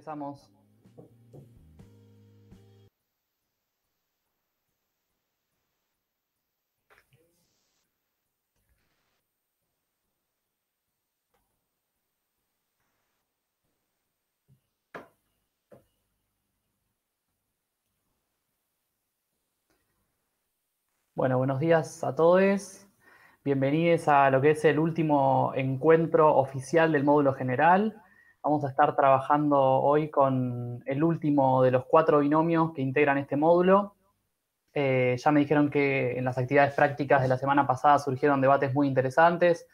empezamos. Bueno, buenos días a todos. Bienvenidos a lo que es el último encuentro oficial del módulo general. Vamos a estar trabajando hoy con el último de los cuatro binomios que integran este módulo. Eh, ya me dijeron que en las actividades prácticas de la semana pasada surgieron debates muy interesantes.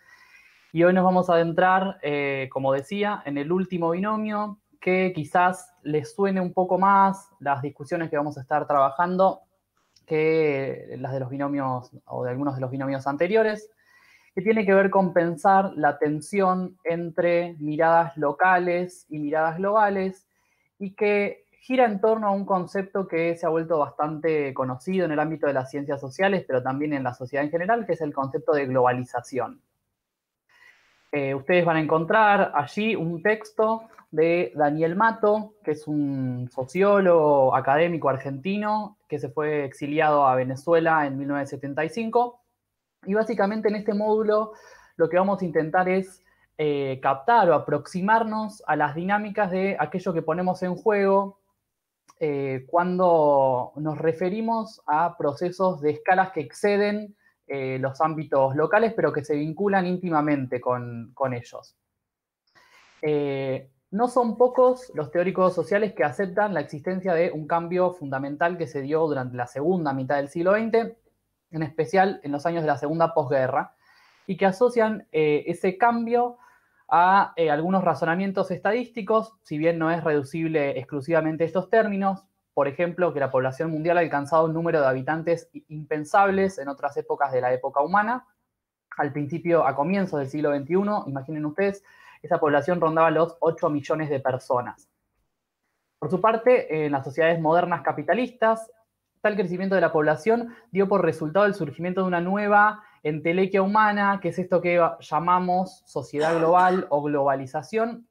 Y hoy nos vamos a adentrar, eh, como decía, en el último binomio, que quizás les suene un poco más las discusiones que vamos a estar trabajando que las de los binomios o de algunos de los binomios anteriores que tiene que ver con pensar la tensión entre miradas locales y miradas globales y que gira en torno a un concepto que se ha vuelto bastante conocido en el ámbito de las ciencias sociales, pero también en la sociedad en general, que es el concepto de globalización. Eh, ustedes van a encontrar allí un texto de Daniel Mato, que es un sociólogo académico argentino que se fue exiliado a Venezuela en 1975 y básicamente en este módulo lo que vamos a intentar es eh, captar o aproximarnos a las dinámicas de aquello que ponemos en juego eh, cuando nos referimos a procesos de escalas que exceden eh, los ámbitos locales, pero que se vinculan íntimamente con ellos. no son pocos los teóricos sociales que aceptan la existencia de un cambio fundamental que se dio durante la segunda mitad del siglo XX, en especial en los años de la segunda posguerra, y que asocian eh, ese cambio a eh, algunos razonamientos estadísticos, si bien no es reducible exclusivamente a estos términos, por ejemplo, que la población mundial ha alcanzado un número de habitantes impensables en otras épocas de la época humana. Al principio, a comienzos del siglo XXI, imaginen ustedes, esa población rondaba los 8 millones de personas. Por su parte, en las sociedades modernas capitalistas, el crecimiento de la población dio por resultado el surgimiento de una nueva entelequia humana, que es esto que llamamos sociedad global o globalización,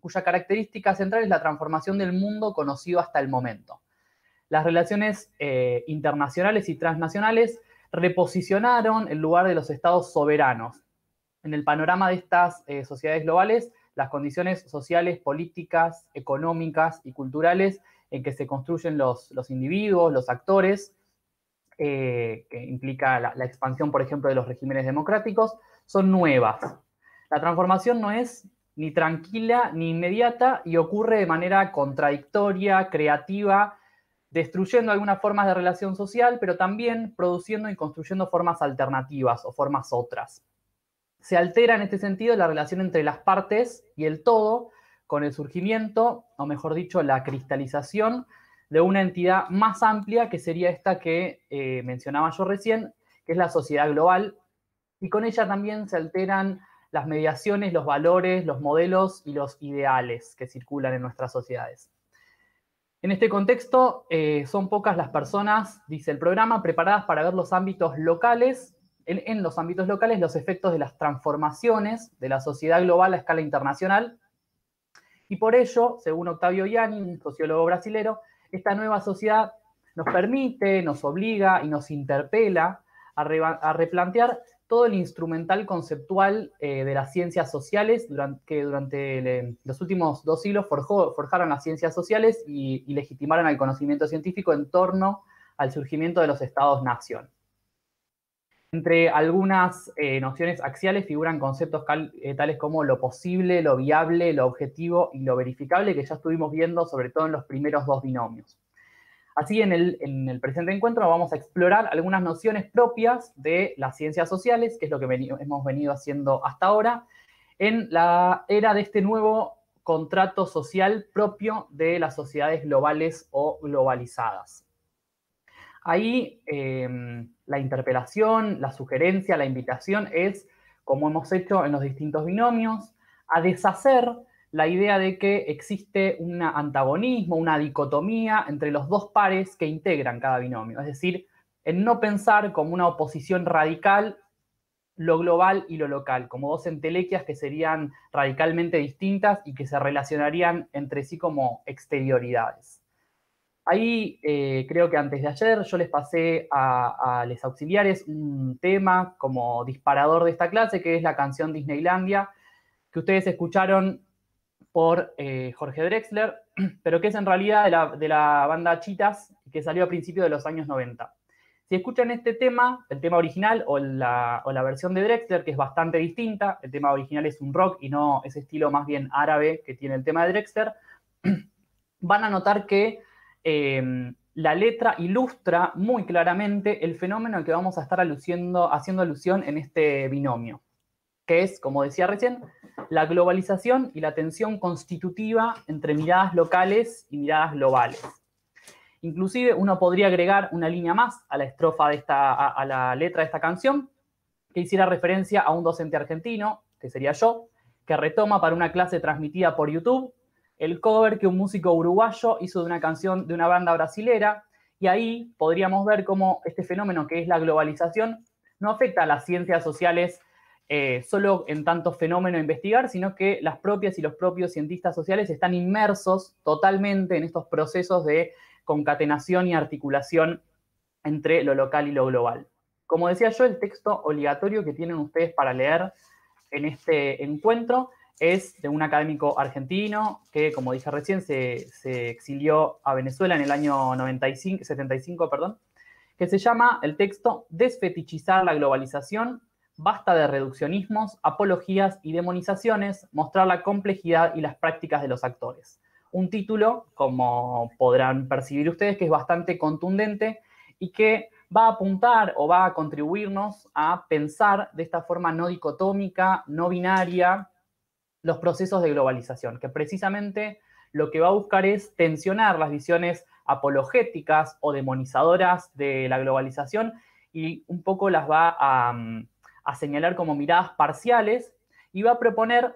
cuya característica central es la transformación del mundo conocido hasta el momento. Las relaciones eh, internacionales y transnacionales reposicionaron el lugar de los estados soberanos. En el panorama de estas eh, sociedades globales, las condiciones sociales, políticas, económicas y culturales en que se construyen los, individuos, los actores, eh, que implica la expansión, por ejemplo, de los regímenes democráticos, son nuevas. La transformación no es ni tranquila ni inmediata y ocurre de manera contradictoria, creativa, destruyendo algunas formas de relación social, pero también produciendo y construyendo formas alternativas o formas otras. Se altera en este sentido la relación entre las partes y el todo, con el surgimiento, o mejor dicho, la cristalización de una entidad más amplia que sería esta que eh, mencionaba yo recién, que es la sociedad global, y con ella también se alteran las mediaciones, los valores, los modelos y los ideales que circulan en nuestras sociedades. En este contexto, eh, son pocas las personas, dice el programa, preparadas para ver los ámbitos locales, en los ámbitos locales, los efectos de las transformaciones de la sociedad global a escala internacional y por ello, según Octavio Ianni, un sociólogo brasilero, esta nueva sociedad nos permite, nos obliga y nos interpela a, replantear todo el instrumental conceptual eh, de las ciencias sociales durante, que durante eh, los últimos dos siglos forjaron las ciencias sociales y, legitimaron el conocimiento científico en torno al surgimiento de los estados-nación. Entre algunas eh, nociones axiales figuran conceptos eh, tales como lo posible, lo viable, lo objetivo y lo verificable, que ya estuvimos viendo sobre todo en los primeros dos binomios. Así, en el, presente encuentro vamos a explorar algunas nociones propias de las ciencias sociales, que es lo que hemos venido haciendo hasta ahora, en la era de este nuevo contrato social propio de las sociedades globales o globalizadas. Ahí em, la interpelación, la sugerencia, la invitación es, como hemos hecho en los distintos binomios, a deshacer la idea de que existe un antagonismo, una dicotomía entre los dos pares que integran cada binomio. Es decir, en no pensar como una oposición radical lo global y lo local, como dos entelequias que serían radicalmente distintas y que se relacionarían entre sí como exterioridades. Ahí eh, creo que antes de ayer yo les pasé a, los auxiliares un tema como disparador de esta clase, que es la canción Disneylandia, que ustedes escucharon por eh, Jorge Drexler, pero que es en realidad de la, banda Chitas, que salió a principios de los años 90. Si escuchan este tema, el tema original o la, o la, versión de Drexler, que es bastante distinta, el tema original es un rock y no ese estilo más bien árabe que tiene el tema de Drexler, van a notar que Em, la letra ilustra muy claramente el fenómeno al que vamos a estar haciendo alusión en este binomio, que es, como decía recién, la globalización y la tensión constitutiva entre miradas locales y miradas globales. Inclusive uno podría agregar una línea más a la estrofa de esta, a la letra de esta canción, que hiciera referencia a un docente argentino, que sería yo, que retoma para una clase transmitida por YouTube el cover que un músico uruguayo hizo de una canción de una banda brasilera, y ahí podríamos ver cómo este fenómeno que es la globalización no afecta a las ciencias sociales eh, solo en tanto fenómeno a investigar, sino que las propias y los propios cientistas sociales están inmersos totalmente en estos procesos de concatenación y articulación entre lo local y lo global. Como decía yo, el texto obligatorio que tienen ustedes para leer en este encuentro es de un académico argentino que, como dije recién, se, exilió a Venezuela en el año 95, 75, perdón, que se llama el texto Desfetichizar la globalización, basta de reduccionismos, apologías y demonizaciones, mostrar la complejidad y las prácticas de los actores. Un título, como podrán percibir ustedes, que es bastante contundente y que va a apuntar o va a contribuirnos a pensar de esta forma no dicotómica, no binaria, los procesos de globalización, que precisamente lo que va a buscar es tensionar las visiones apologéticas o demonizadoras de la globalización y un poco las va mm, a, señalar como miradas parciales y va a proponer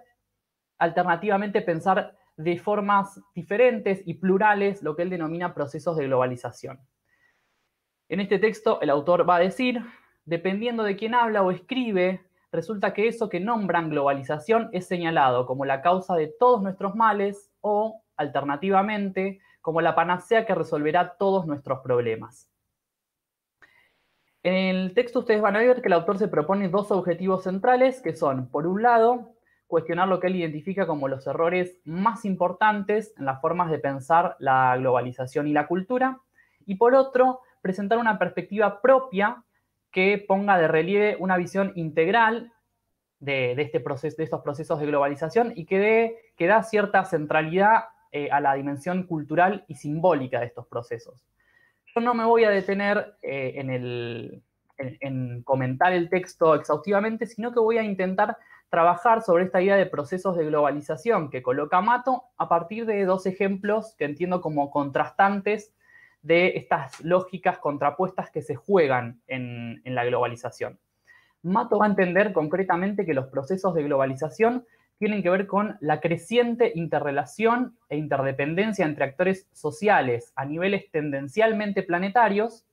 alternativamente pensar de formas diferentes y plurales lo que él denomina procesos de globalización. En este texto el autor va a decir, dependiendo de quién habla o escribe, resulta que eso que nombran globalización es señalado como la causa de todos nuestros males o, alternativamente, como la panacea que resolverá todos nuestros problemas. En el texto ustedes van a ver que el autor se propone dos objetivos centrales, que son, por un lado, cuestionar lo que él identifica como los errores más importantes en las formas de pensar la globalización y la cultura, y por otro, presentar una perspectiva propia que ponga de relieve una visión integral de, este proceso, de estos procesos de globalización y que, que da cierta centralidad eh, a la dimensión cultural y simbólica de estos procesos. Yo no me voy a detener eh, en, en comentar el texto exhaustivamente, sino que voy a intentar trabajar sobre esta idea de procesos de globalización que coloca Mato a partir de dos ejemplos que entiendo como contrastantes de estas lógicas contrapuestas que se juegan en, la globalización. Mato va a entender concretamente que los procesos de globalización tienen que ver con la creciente interrelación e interdependencia entre actores sociales a niveles tendencialmente planetarios,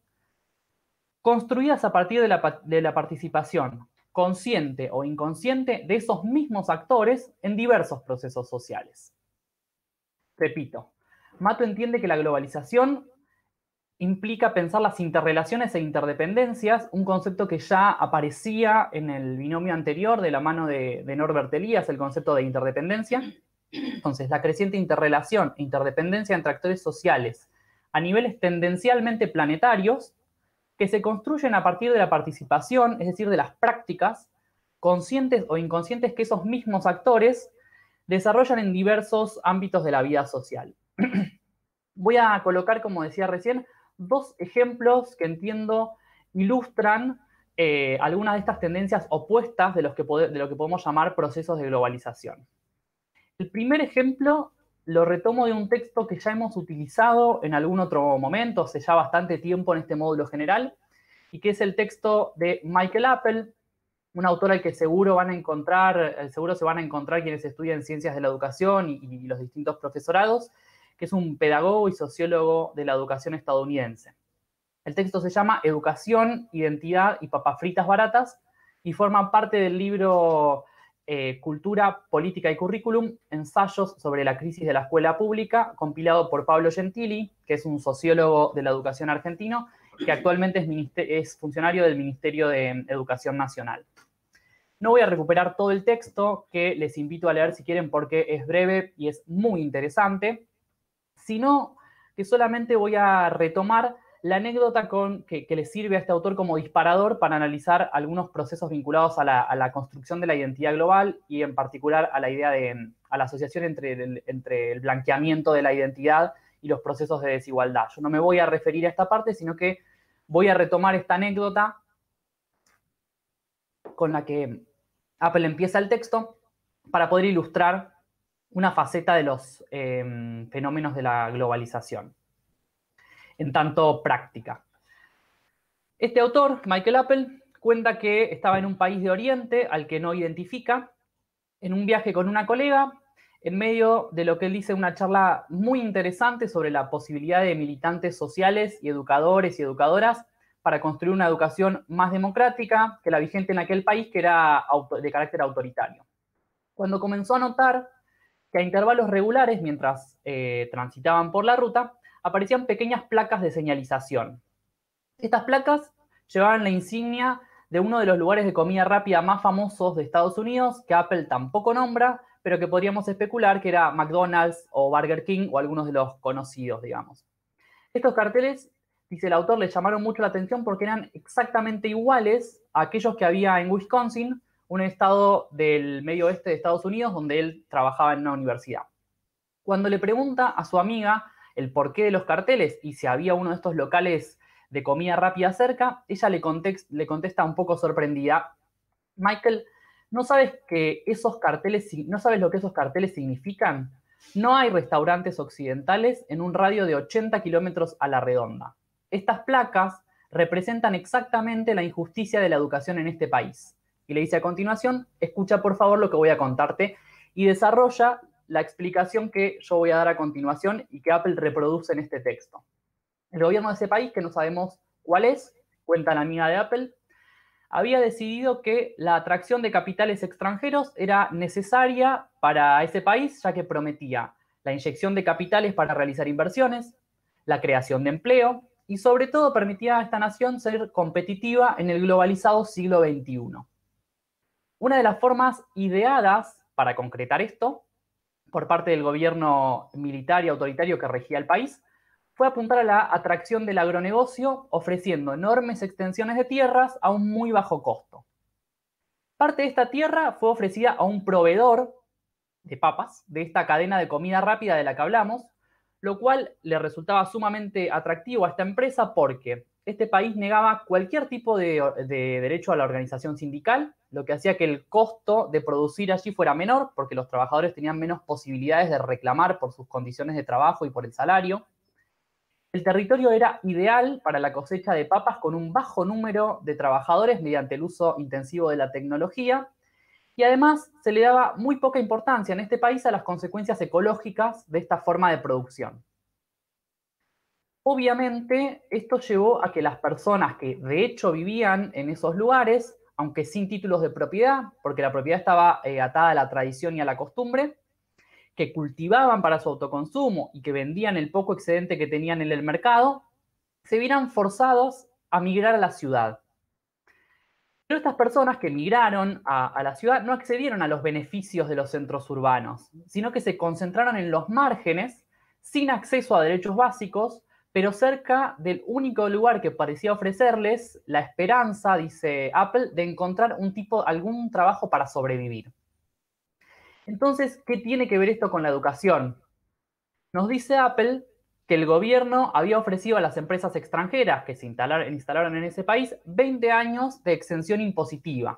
construidas a partir de la, de la, participación consciente o inconsciente de esos mismos actores en diversos procesos sociales. Repito, Mato entiende que la globalización implica pensar las interrelaciones e interdependencias, un concepto que ya aparecía en el binomio anterior de la mano de, Norbert Elias, el concepto de interdependencia. Entonces, la creciente interrelación e interdependencia entre actores sociales a niveles tendencialmente planetarios que se construyen a partir de la participación, es decir, de las prácticas conscientes o inconscientes que esos mismos actores desarrollan en diversos ámbitos de la vida social. Voy a colocar, como decía recién, dos ejemplos que entiendo ilustran eh, algunas de estas tendencias opuestas de, lo que podemos llamar procesos de globalización. El primer ejemplo lo retomo de un texto que ya hemos utilizado en algún otro momento, hace ya bastante tiempo en este módulo general, y que es el texto de Michael Apple, autor al que seguro van a encontrar, eh, seguro se van a encontrar quienes estudian ciencias de la educación y los distintos profesorados, que es un pedagogo y sociólogo de la educación estadounidense. El texto se llama Educación, Identidad y Papas Fritas Baratas y forma parte del libro eh, Cultura, Política y Currículum, Ensayos sobre la crisis de la escuela pública, compilado por Pablo Gentili, que es un sociólogo de la educación argentino, que actualmente es funcionario del Ministerio de Educación Nacional. No voy a recuperar todo el texto que les invito a leer si quieren porque es breve y es muy interesante sino que solamente voy a retomar la anécdota con, que, le sirve a este autor como disparador para analizar algunos procesos vinculados a la, construcción de la identidad global y en particular a la idea de a la asociación entre el, entre el, blanqueamiento de la identidad y los procesos de desigualdad. Yo no me voy a referir a esta parte, sino que voy a retomar esta anécdota con la que Apple empieza el texto para poder ilustrar una faceta de los em, fenómenos de la globalización, en tanto práctica. Este autor, Michael Apple, cuenta que estaba en un país de Oriente al que no identifica, en un viaje con una colega, en medio de lo que él dice una charla muy interesante sobre la posibilidad de militantes sociales y educadores y educadoras para construir una educación más democrática que la vigente en aquel país, que era de carácter autoritario. Cuando comenzó a notar a intervalos regulares, mientras eh, transitaban por la ruta, aparecían pequeñas placas de señalización. Estas placas llevaban la insignia de uno de los lugares de comida rápida más famosos de Estados Unidos, que Apple tampoco nombra, pero que podríamos especular que era McDonald's o Burger King o algunos de los conocidos, digamos. Estos carteles, dice el autor, le llamaron mucho la atención porque eran exactamente iguales a aquellos que había en Wisconsin, un estado del medio oeste de Estados Unidos donde él trabajaba en una universidad. Cuando le pregunta a su amiga el porqué de los carteles y si había uno de estos locales de comida rápida cerca, ella le, le contesta un poco sorprendida, Michael, ¿no sabes, que esos carteles, ¿no sabes lo que esos carteles significan? No hay restaurantes occidentales en un radio de 80 kilómetros a la redonda. Estas placas representan exactamente la injusticia de la educación en este país. Y le dice a continuación, escucha por favor lo que voy a contarte y desarrolla la explicación que yo voy a dar a continuación y que Apple reproduce en este texto. El gobierno de ese país, que no sabemos cuál es, cuenta la amiga de Apple, había decidido que la atracción de capitales extranjeros era necesaria para ese país, ya que prometía la inyección de capitales para realizar inversiones, la creación de empleo y sobre todo permitía a esta nación ser competitiva en el globalizado siglo XXI. Una de las formas ideadas para concretar esto por parte del gobierno militar y autoritario que regía el país fue apuntar a la atracción del agronegocio ofreciendo enormes extensiones de tierras a un muy bajo costo. Parte de esta tierra fue ofrecida a un proveedor de papas de esta cadena de comida rápida de la que hablamos, lo cual le resultaba sumamente atractivo a esta empresa porque este país negaba cualquier tipo de, derecho a la organización sindical, lo que hacía que el costo de producir allí fuera menor, porque los trabajadores tenían menos posibilidades de reclamar por sus condiciones de trabajo y por el salario. El territorio era ideal para la cosecha de papas con un bajo número de trabajadores mediante el uso intensivo de la tecnología y además se le daba muy poca importancia en este país a las consecuencias ecológicas de esta forma de producción. Obviamente, esto llevó a que las personas que de hecho vivían en esos lugares, aunque sin títulos de propiedad, porque la propiedad estaba eh, atada a la tradición y a la costumbre, que cultivaban para su autoconsumo y que vendían el poco excedente que tenían en el mercado, se vieran forzados a migrar a la ciudad. Pero estas personas que migraron a, la ciudad no accedieron a los beneficios de los centros urbanos, sino que se concentraron en los márgenes, sin acceso a derechos básicos, pero cerca del único lugar que parecía ofrecerles la esperanza, dice Apple, de encontrar un tipo, algún trabajo para sobrevivir. Entonces, ¿qué tiene que ver esto con la educación? Nos dice Apple que el gobierno había ofrecido a las empresas extranjeras que se instalaron, instalaron en ese país 20 años de exención impositiva,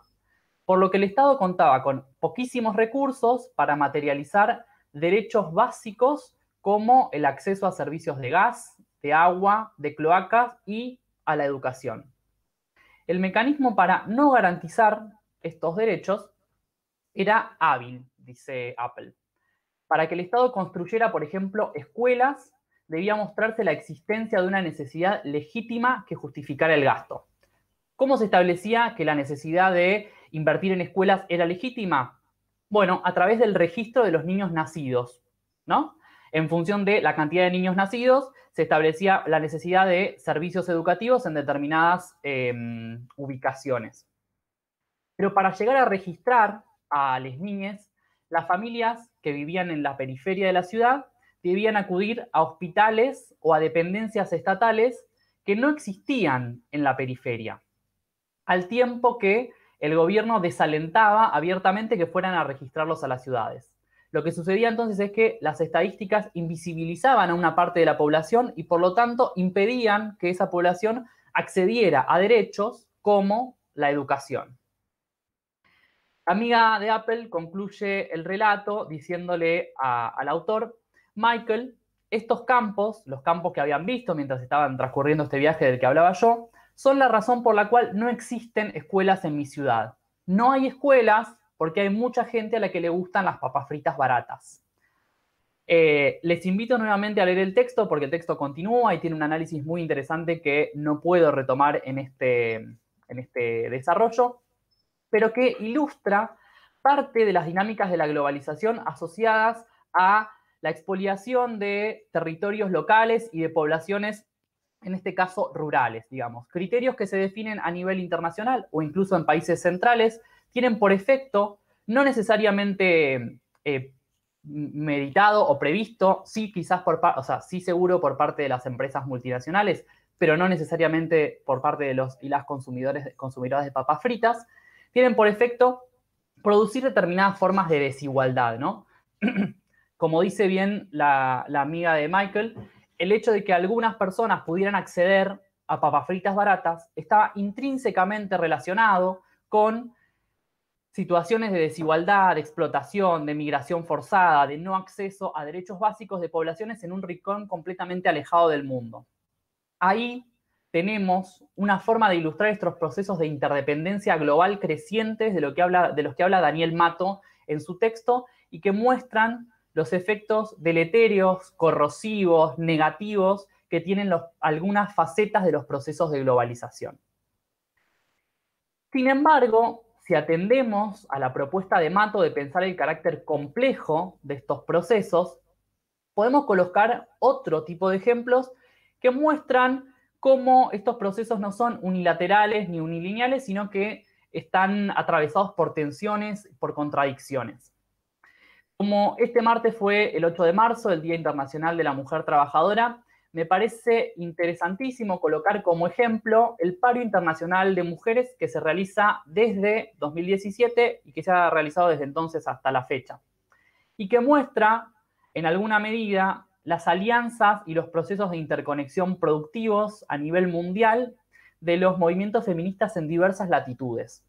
por lo que el Estado contaba con poquísimos recursos para materializar derechos básicos como el acceso a servicios de gas, de agua, de cloacas y a la educación. El mecanismo para no garantizar estos derechos era hábil, dice Apple. Para que el Estado construyera, por ejemplo, escuelas, debía mostrarse la existencia de una necesidad legítima que justificara el gasto. ¿Cómo se establecía que la necesidad de invertir en escuelas era legítima? Bueno, a través del registro de los niños nacidos, ¿no? En función de la cantidad de niños nacidos, se establecía la necesidad de servicios educativos en determinadas em, ubicaciones. Pero para llegar a registrar a las niñas, las familias que vivían en la periferia de la ciudad debían acudir a hospitales o a dependencias estatales que no existían en la periferia, al tiempo que el gobierno desalentaba abiertamente que fueran a registrarlos a las ciudades. Lo que sucedía entonces es que las estadísticas invisibilizaban a una parte de la población y por lo tanto impedían que esa población accediera a derechos como la educación. amiga de Apple concluye el relato diciéndole al autor, Michael, estos campos, los campos que habían visto mientras estaban transcurriendo este viaje del que hablaba yo, son la razón por la cual no existen escuelas en mi ciudad. No hay escuelas porque hay mucha gente a la que le gustan las papas fritas baratas. Eh, les invito nuevamente a leer el texto porque el texto continúa y tiene un análisis muy interesante que no puedo retomar este, en este desarrollo, pero que ilustra parte de las dinámicas de la globalización asociadas a la expoliación de territorios locales y de poblaciones, en este caso rurales, digamos, criterios que se definen a nivel internacional o incluso en países centrales tienen por efecto, no necesariamente eh, meditado o previsto, sí quizás por o sea, sí seguro por parte de las empresas multinacionales, pero no necesariamente por parte de los y las consumidores, consumidoras de papas fritas, tienen por efecto producir determinadas formas de desigualdad, ¿no? Como dice bien la, la amiga de Michael, el hecho de que algunas personas pudieran acceder a papas fritas baratas estaba intrínsecamente relacionado con situaciones de desigualdad, de explotación, de migración forzada, de no acceso a derechos básicos de poblaciones en un rincón completamente alejado del mundo. Ahí tenemos una forma de ilustrar estos procesos de interdependencia global crecientes de, lo que habla, de los que habla Daniel Mato en su texto y que muestran los efectos deletéreos, corrosivos, negativos que tienen algunas facetas de los procesos de globalización. Sin embargo, si atendemos a la propuesta de Mato de pensar el carácter complejo de estos procesos, podemos colocar otro tipo de ejemplos que muestran cómo estos procesos no son unilaterales ni unilineales, sino que están atravesados por tensiones, por contradicciones. Como este martes fue el 8 de marzo, el Día Internacional de la Mujer Trabajadora, me parece interesantísimo colocar como ejemplo el paro internacional de mujeres que se realiza desde 2017 y que se ha realizado desde entonces hasta la fecha, y que muestra, en alguna medida, las alianzas y los procesos de interconexión productivos a nivel mundial de los movimientos feministas en diversas latitudes.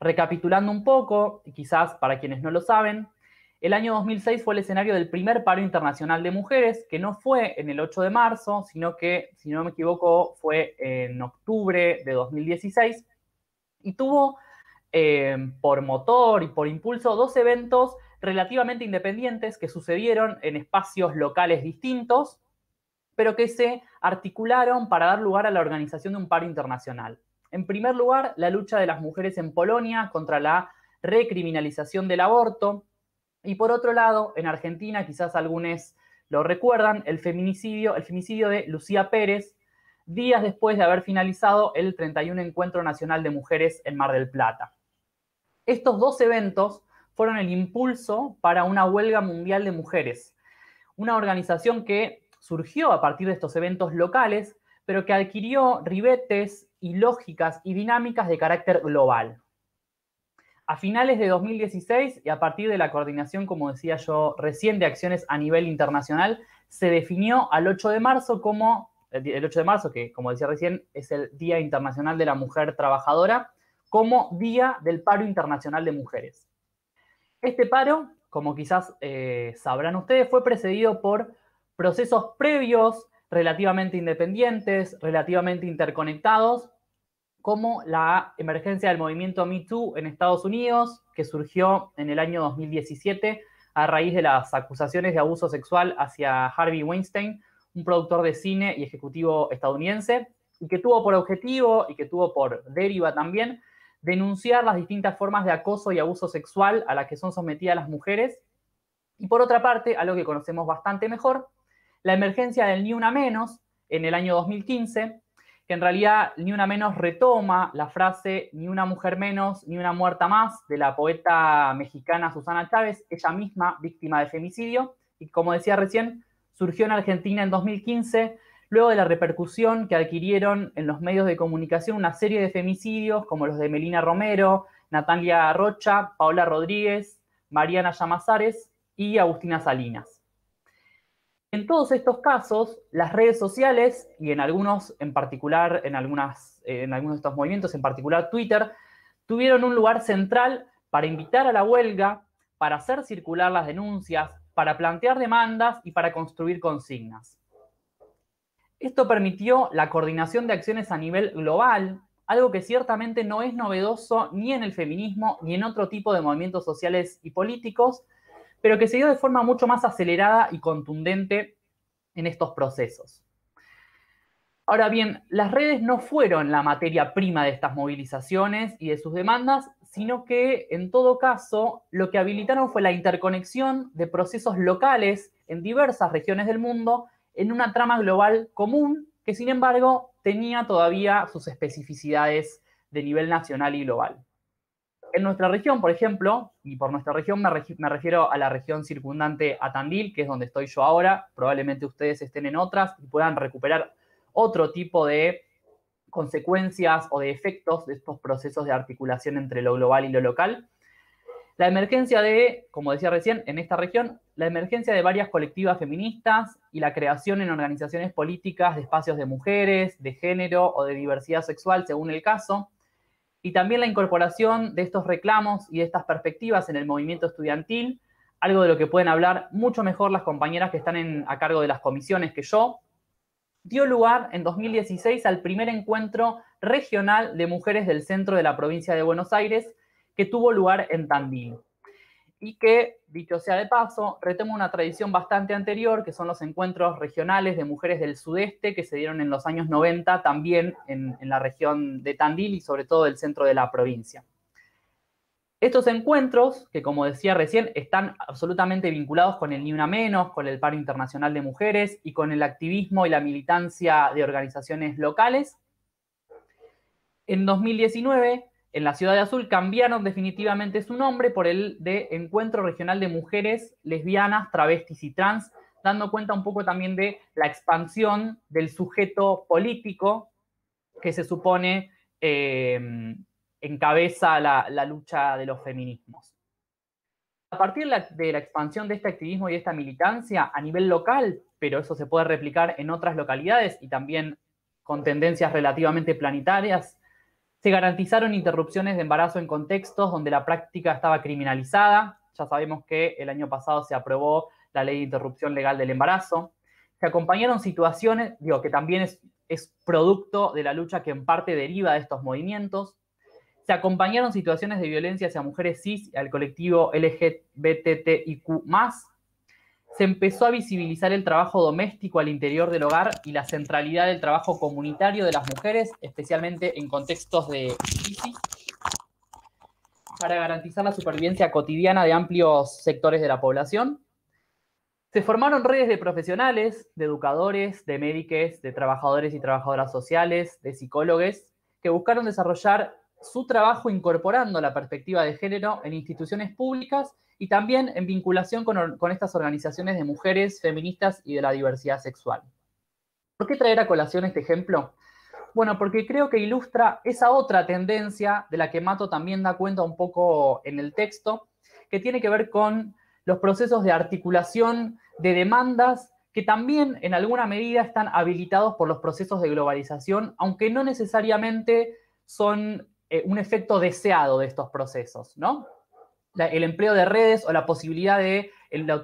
Recapitulando un poco, y quizás para quienes no lo saben, el año 2006 fue el escenario del primer paro internacional de mujeres, que no fue en el 8 de marzo, sino que, si no me equivoco, fue en octubre de 2016, y tuvo eh, por motor y por impulso dos eventos relativamente independientes que sucedieron en espacios locales distintos, pero que se articularon para dar lugar a la organización de un paro internacional. En primer lugar, la lucha de las mujeres en Polonia contra la recriminalización del aborto, y por otro lado, en Argentina, quizás algunos lo recuerdan, el feminicidio, el feminicidio de Lucía Pérez, días después de haber finalizado el 31 Encuentro Nacional de Mujeres en Mar del Plata. Estos dos eventos fueron el impulso para una huelga mundial de mujeres, una organización que surgió a partir de estos eventos locales, pero que adquirió ribetes y lógicas y dinámicas de carácter global a finales de 2016 y a partir de la coordinación, como decía yo recién, de acciones a nivel internacional, se definió al 8 de marzo como, el 8 de marzo, que como decía recién, es el Día Internacional de la Mujer Trabajadora, como Día del Paro Internacional de Mujeres. Este paro, como quizás eh, sabrán ustedes, fue precedido por procesos previos relativamente independientes, relativamente interconectados, como la emergencia del movimiento Me en Estados Unidos, que surgió en el año 2017 a raíz de las acusaciones de abuso sexual hacia Harvey Weinstein, un productor de cine y ejecutivo estadounidense, y que tuvo por objetivo y que tuvo por deriva también denunciar las distintas formas de acoso y abuso sexual a las que son sometidas las mujeres. Y por otra parte, algo que conocemos bastante mejor, la emergencia del Ni Una Menos en el año 2015, que en realidad Ni una menos retoma la frase Ni una mujer menos, ni una muerta más de la poeta mexicana Susana Chávez, ella misma víctima de femicidio, y como decía recién, surgió en Argentina en 2015 luego de la repercusión que adquirieron en los medios de comunicación una serie de femicidios como los de Melina Romero, Natalia Rocha, Paola Rodríguez, Mariana Llamazares y Agustina Salinas. En todos estos casos, las redes sociales y en algunos en particular, en, algunas, eh, en algunos de estos movimientos, en particular Twitter, tuvieron un lugar central para invitar a la huelga, para hacer circular las denuncias, para plantear demandas y para construir consignas. Esto permitió la coordinación de acciones a nivel global, algo que ciertamente no es novedoso ni en el feminismo ni en otro tipo de movimientos sociales y políticos, pero que se dio de forma mucho más acelerada y contundente en estos procesos. Ahora bien, las redes no fueron la materia prima de estas movilizaciones y de sus demandas, sino que en todo caso lo que habilitaron fue la interconexión de procesos locales en diversas regiones del mundo en una trama global común que sin embargo tenía todavía sus especificidades de nivel nacional y global en nuestra región, por ejemplo, y por nuestra región me, refiero a la región circundante a Tandil, que es donde estoy yo ahora, probablemente ustedes estén en otras y puedan recuperar otro tipo de consecuencias o de efectos de estos procesos de articulación entre lo global y lo local. La emergencia de, como decía recién, en esta región, la emergencia de varias colectivas feministas y la creación en organizaciones políticas de espacios de mujeres, de género o de diversidad sexual, según el caso, y también la incorporación de estos reclamos y de estas perspectivas en el movimiento estudiantil, algo de lo que pueden hablar mucho mejor las compañeras que están a cargo de las comisiones que yo, dio lugar en 2016 al primer encuentro regional de mujeres del centro de la provincia de Buenos Aires, que tuvo lugar en Tandil y que, dicho sea de paso, retoma una tradición bastante anterior, que son los encuentros regionales de mujeres del sudeste que se dieron en los años 90 también en, la región de Tandil y sobre todo del centro de la provincia. Estos encuentros, que como decía recién, están absolutamente vinculados con el Ni Una Menos, con el Paro Internacional de Mujeres y con el activismo y la militancia de organizaciones locales. En 2019 en la ciudad de Azul cambiaron definitivamente su nombre por el de Encuentro Regional de Mujeres Lesbianas, Travestis y Trans, dando cuenta un poco también de la expansión del sujeto político que se supone eh, encabeza la, lucha de los feminismos. A partir de la, de la expansión de este activismo y de esta militancia a nivel local, pero eso se puede replicar en otras localidades y también con tendencias relativamente planetarias, se garantizaron interrupciones de embarazo en contextos donde la práctica estaba criminalizada. Ya sabemos que el año pasado se aprobó la ley de interrupción legal del embarazo. Se acompañaron situaciones, digo, que también es, producto de la lucha que en parte deriva de estos movimientos. Se acompañaron situaciones de violencia hacia mujeres cis y al colectivo LGBTIQ se empezó a visibilizar el trabajo doméstico al interior del hogar y la centralidad del trabajo comunitario de las mujeres, especialmente en contextos de crisis, para garantizar la supervivencia cotidiana de amplios sectores de la población. Se formaron redes de profesionales, de educadores, de médicos, de trabajadores y trabajadoras sociales, de psicólogos, que buscaron desarrollar su trabajo incorporando la perspectiva de género en instituciones públicas y también en vinculación con, estas organizaciones de mujeres, feministas y de la diversidad sexual. ¿Por qué traer a colación este ejemplo? Bueno, porque creo que ilustra esa otra tendencia de la que Mato también da cuenta un poco en el texto, que tiene que ver con los procesos de articulación de demandas que también en alguna medida están habilitados por los procesos de globalización, aunque no necesariamente son eh, un efecto deseado de estos procesos, ¿no? el empleo de redes o la posibilidad de,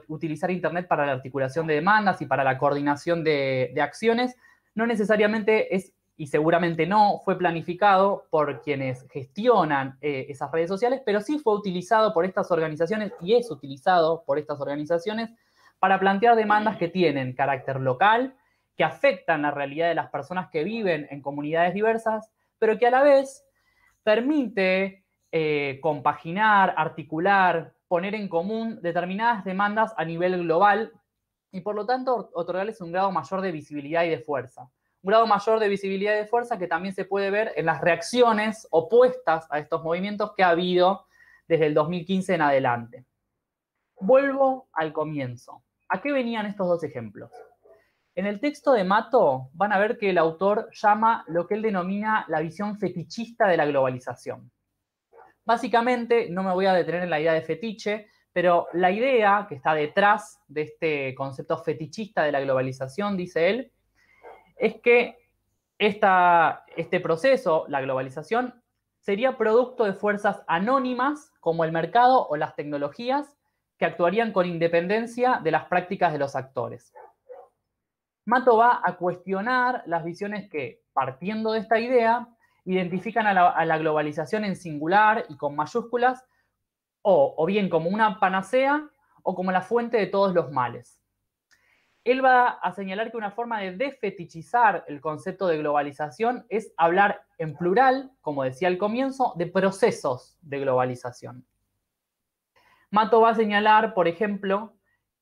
utilizar Internet para la articulación de demandas y para la coordinación de, acciones, no necesariamente es, y seguramente no, fue planificado por quienes gestionan eh, esas redes sociales, pero sí fue utilizado por estas organizaciones y es utilizado por estas organizaciones para plantear demandas que tienen carácter local, que afectan la realidad de las personas que viven en comunidades diversas, pero que a la vez permite eh, compaginar, articular, poner en común determinadas demandas a nivel global y por lo tanto otorgarles un grado mayor de visibilidad y de fuerza. Un grado mayor de visibilidad y de fuerza que también se puede ver en las reacciones opuestas a estos movimientos que ha habido desde el 2015 en adelante. Vuelvo al comienzo. ¿A qué venían estos dos ejemplos? En el texto de Mato van a ver que el autor llama lo que él denomina la visión fetichista de la globalización. Básicamente, no me voy a detener en la idea de fetiche, pero la idea que está detrás de este concepto fetichista de la globalización, dice él, es que esta, este proceso, la globalización, sería producto de fuerzas anónimas como el mercado o las tecnologías que actuarían con independencia de las prácticas de los actores. Mato va a cuestionar las visiones que, partiendo de esta idea, identifican a la, globalización en singular y con mayúsculas, o, o bien como una panacea o como la fuente de todos los males. Él va a señalar que una forma de desfetichizar el concepto de globalización es hablar en plural, como decía al comienzo, de procesos de globalización. Mato va a señalar, por ejemplo,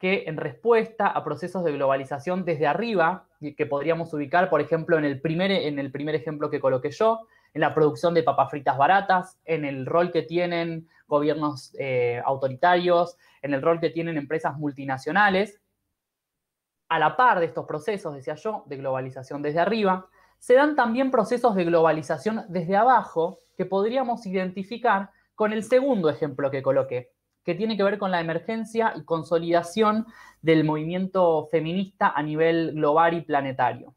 que en respuesta a procesos de globalización desde arriba, que podríamos ubicar, por ejemplo, en el primer, en el primer ejemplo que coloqué yo, en la producción de papas fritas baratas, en el rol que tienen gobiernos eh, autoritarios, en el rol que tienen empresas multinacionales. A la par de estos procesos, decía yo, de globalización desde arriba, se dan también procesos de globalización desde abajo que podríamos identificar con el segundo ejemplo que coloqué, que tiene que ver con la emergencia y consolidación del movimiento feminista a nivel global y planetario.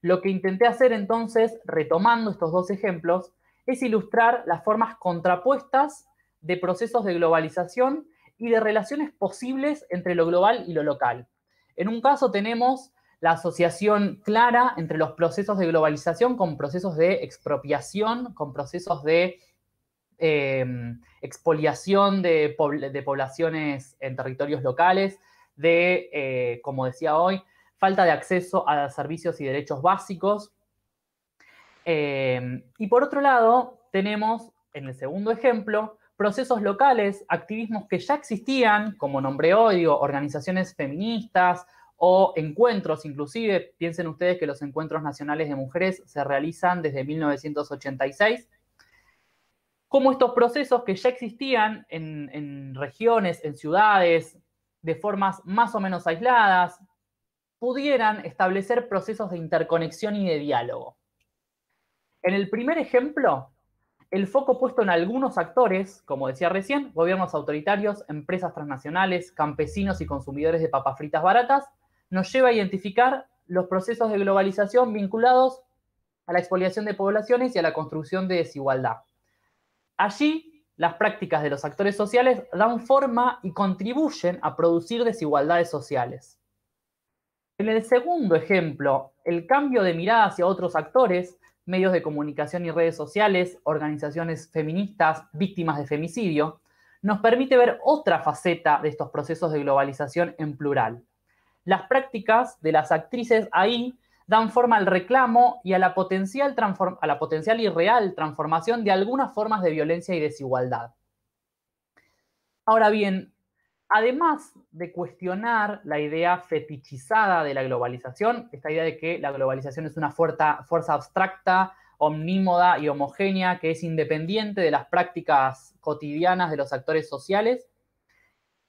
Lo que intenté hacer entonces, retomando estos dos ejemplos, es ilustrar las formas contrapuestas de procesos de globalización y de relaciones posibles entre lo global y lo local. En un caso tenemos la asociación clara entre los procesos de globalización con procesos de expropiación, con procesos de Em, expoliación de, poblaciones en territorios locales, de, eh, como decía hoy, falta de acceso a servicios y derechos básicos. Em, y por otro lado, tenemos en el segundo ejemplo procesos locales, activismos que ya existían, como nombre hoy, organizaciones feministas o encuentros, inclusive piensen ustedes que los encuentros nacionales de mujeres se realizan desde 1986 cómo estos procesos que ya existían en, regiones, en ciudades, de formas más o menos aisladas, pudieran establecer procesos de interconexión y de diálogo. En el primer ejemplo, el foco puesto en algunos actores, como decía recién, gobiernos autoritarios, empresas transnacionales, campesinos y consumidores de papas fritas baratas, nos lleva a identificar los procesos de globalización vinculados a la expoliación de poblaciones y a la construcción de desigualdad. Allí, las prácticas de los actores sociales dan forma y contribuyen a producir desigualdades sociales. En el segundo ejemplo, el cambio de mirada hacia otros actores, medios de comunicación y redes sociales, organizaciones feministas, víctimas de femicidio, nos permite ver otra faceta de estos procesos de globalización en plural. Las prácticas de las actrices ahí dan forma al reclamo y a la potencial, y real transformación de algunas formas de violencia y desigualdad. Ahora bien, además de cuestionar la idea fetichizada de la globalización, esta idea de que la globalización es una fuerza abstracta, omnímoda y homogénea que es independiente de las prácticas cotidianas de los actores sociales,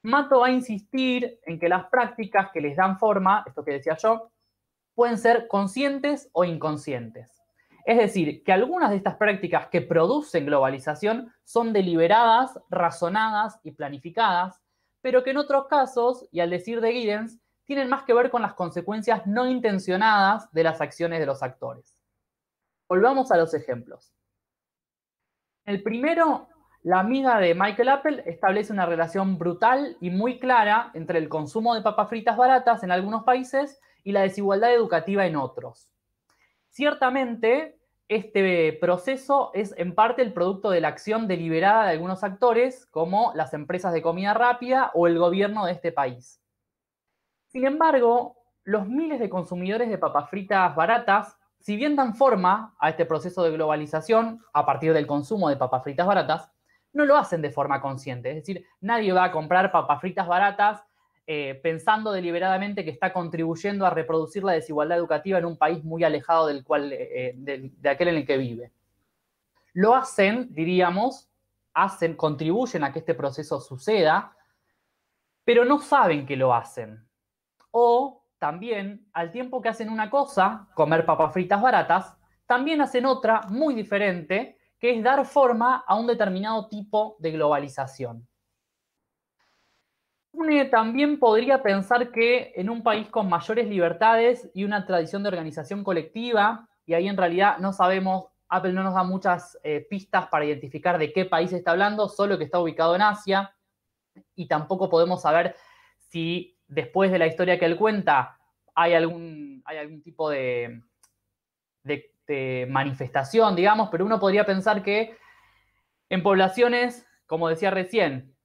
Mato va a insistir en que las prácticas que les dan forma, esto que decía yo, pueden ser conscientes o inconscientes. Es decir, que algunas de estas prácticas que producen globalización son deliberadas, razonadas y planificadas, pero que en otros casos, y al decir de Giddens, tienen más que ver con las consecuencias no intencionadas de las acciones de los actores. Volvamos a los ejemplos. El primero, la amiga de Michael Apple establece una relación brutal y muy clara entre el consumo de papas fritas baratas en algunos países y la desigualdad educativa en otros. Ciertamente, este proceso es en parte el producto de la acción deliberada de algunos actores, como las empresas de comida rápida o el gobierno de este país. Sin embargo, los miles de consumidores de papas fritas baratas, si bien dan forma a este proceso de globalización a partir del consumo de papas fritas baratas, no lo hacen de forma consciente. Es decir, nadie va a comprar papas fritas baratas eh, pensando deliberadamente que está contribuyendo a reproducir la desigualdad educativa en un país muy alejado del cual, eh, eh, de, de, aquel en el que vive. Lo hacen, diríamos, hacen, contribuyen a que este proceso suceda, pero no saben que lo hacen. O también, al tiempo que hacen una cosa, comer papas fritas baratas, también hacen otra muy diferente, que es dar forma a un determinado tipo de globalización también podría pensar que en un país con mayores libertades y una tradición de organización colectiva, y ahí en realidad no sabemos, Apple no nos da muchas eh, pistas para identificar de qué país está hablando, solo que está ubicado en Asia, y tampoco podemos saber si después de la historia que él cuenta hay algún, hay algún tipo de manifestación, digamos, pero uno podría pensar que en poblaciones, como decía recién,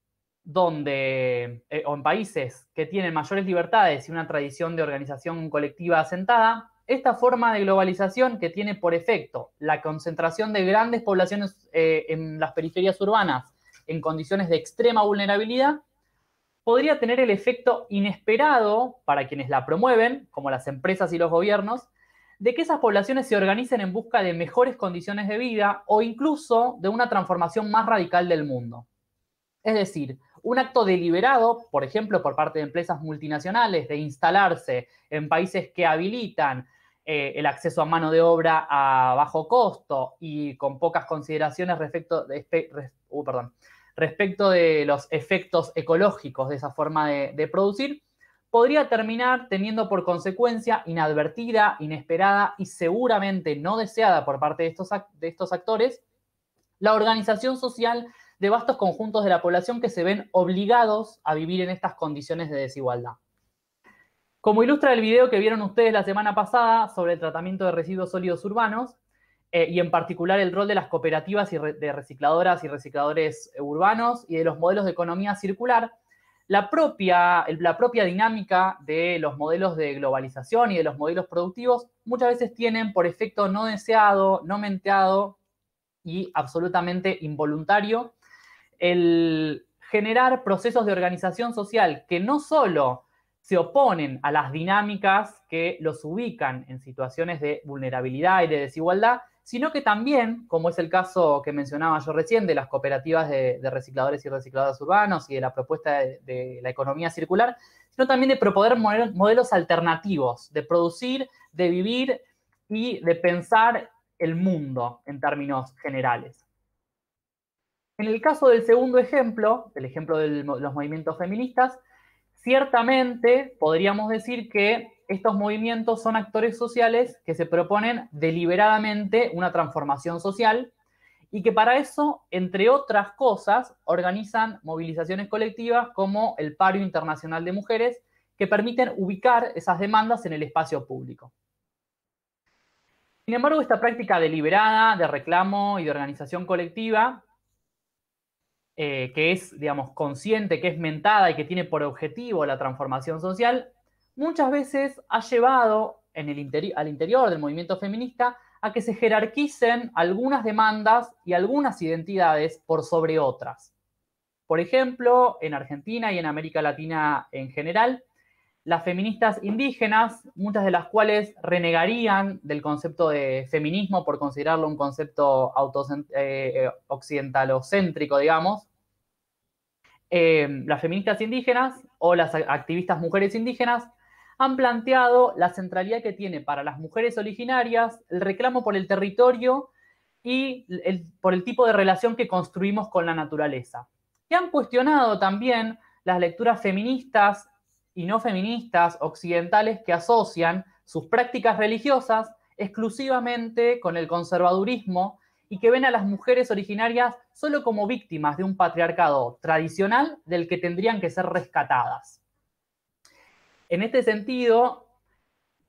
donde, eh, o en países que tienen mayores libertades y una tradición de organización colectiva asentada, esta forma de globalización que tiene por efecto la concentración de grandes poblaciones eh, en las periferias urbanas en condiciones de extrema vulnerabilidad, podría tener el efecto inesperado para quienes la promueven, como las empresas y los gobiernos, de que esas poblaciones se organicen en busca de mejores condiciones de vida o incluso de una transformación más radical del mundo. Es decir, un acto deliberado, por ejemplo, por parte de empresas multinacionales, de instalarse en países que habilitan eh, el acceso a mano de obra a bajo costo y con pocas consideraciones respecto de, uh, los efectos ecológicos de esa forma de, producir, podría terminar teniendo por consecuencia inadvertida, inesperada y seguramente no deseada por parte de estos, de estos actores la organización social de vastos conjuntos de la población que se ven obligados a vivir en estas condiciones de desigualdad. Como ilustra el video que vieron ustedes la semana pasada sobre el tratamiento de residuos sólidos urbanos, eh, y en particular el rol de las cooperativas y de recicladoras y recicladores urbanos y de los modelos de economía circular, la propia, la propia dinámica de los modelos de globalización y de los modelos productivos muchas veces tienen por efecto no deseado, no menteado y absolutamente involuntario el generar procesos de organización social que no solo se oponen a las dinámicas que los ubican en situaciones de vulnerabilidad y de desigualdad, sino que también, como es el caso que mencionaba yo recién de las cooperativas de, recicladores y recicladoras urbanos y de la propuesta de, la economía circular, sino también de proponer modelos alternativos, de producir, de vivir y de pensar el mundo en términos generales. En el caso del segundo ejemplo, el ejemplo de los movimientos feministas, ciertamente podríamos decir que estos movimientos son actores sociales que se proponen deliberadamente una transformación social y que para eso, entre otras cosas, organizan movilizaciones colectivas como el Pario Internacional de Mujeres, que permiten ubicar esas demandas en el espacio público. Sin embargo, esta práctica deliberada de reclamo y de organización colectiva eh, que es, digamos, consciente, que es mentada y que tiene por objetivo la transformación social, muchas veces ha llevado al interior del movimiento feminista a que se jerarquicen algunas demandas y algunas identidades por sobre otras. Por ejemplo, en Argentina y en América Latina en general, las feministas indígenas, muchas de las cuales renegarían del concepto de feminismo por considerarlo un concepto eh, eh, occidentalocéntrico, digamos. Eh, las feministas indígenas o las activistas mujeres indígenas han planteado la centralidad que tiene para las mujeres originarias el reclamo por el territorio y por el tipo de relación que construimos con la naturaleza. Y han cuestionado también las lecturas feministas y no feministas occidentales que asocian sus prácticas religiosas exclusivamente con el conservadurismo y que ven a las mujeres originarias solo como víctimas de un patriarcado tradicional del que tendrían que ser rescatadas. En este sentido,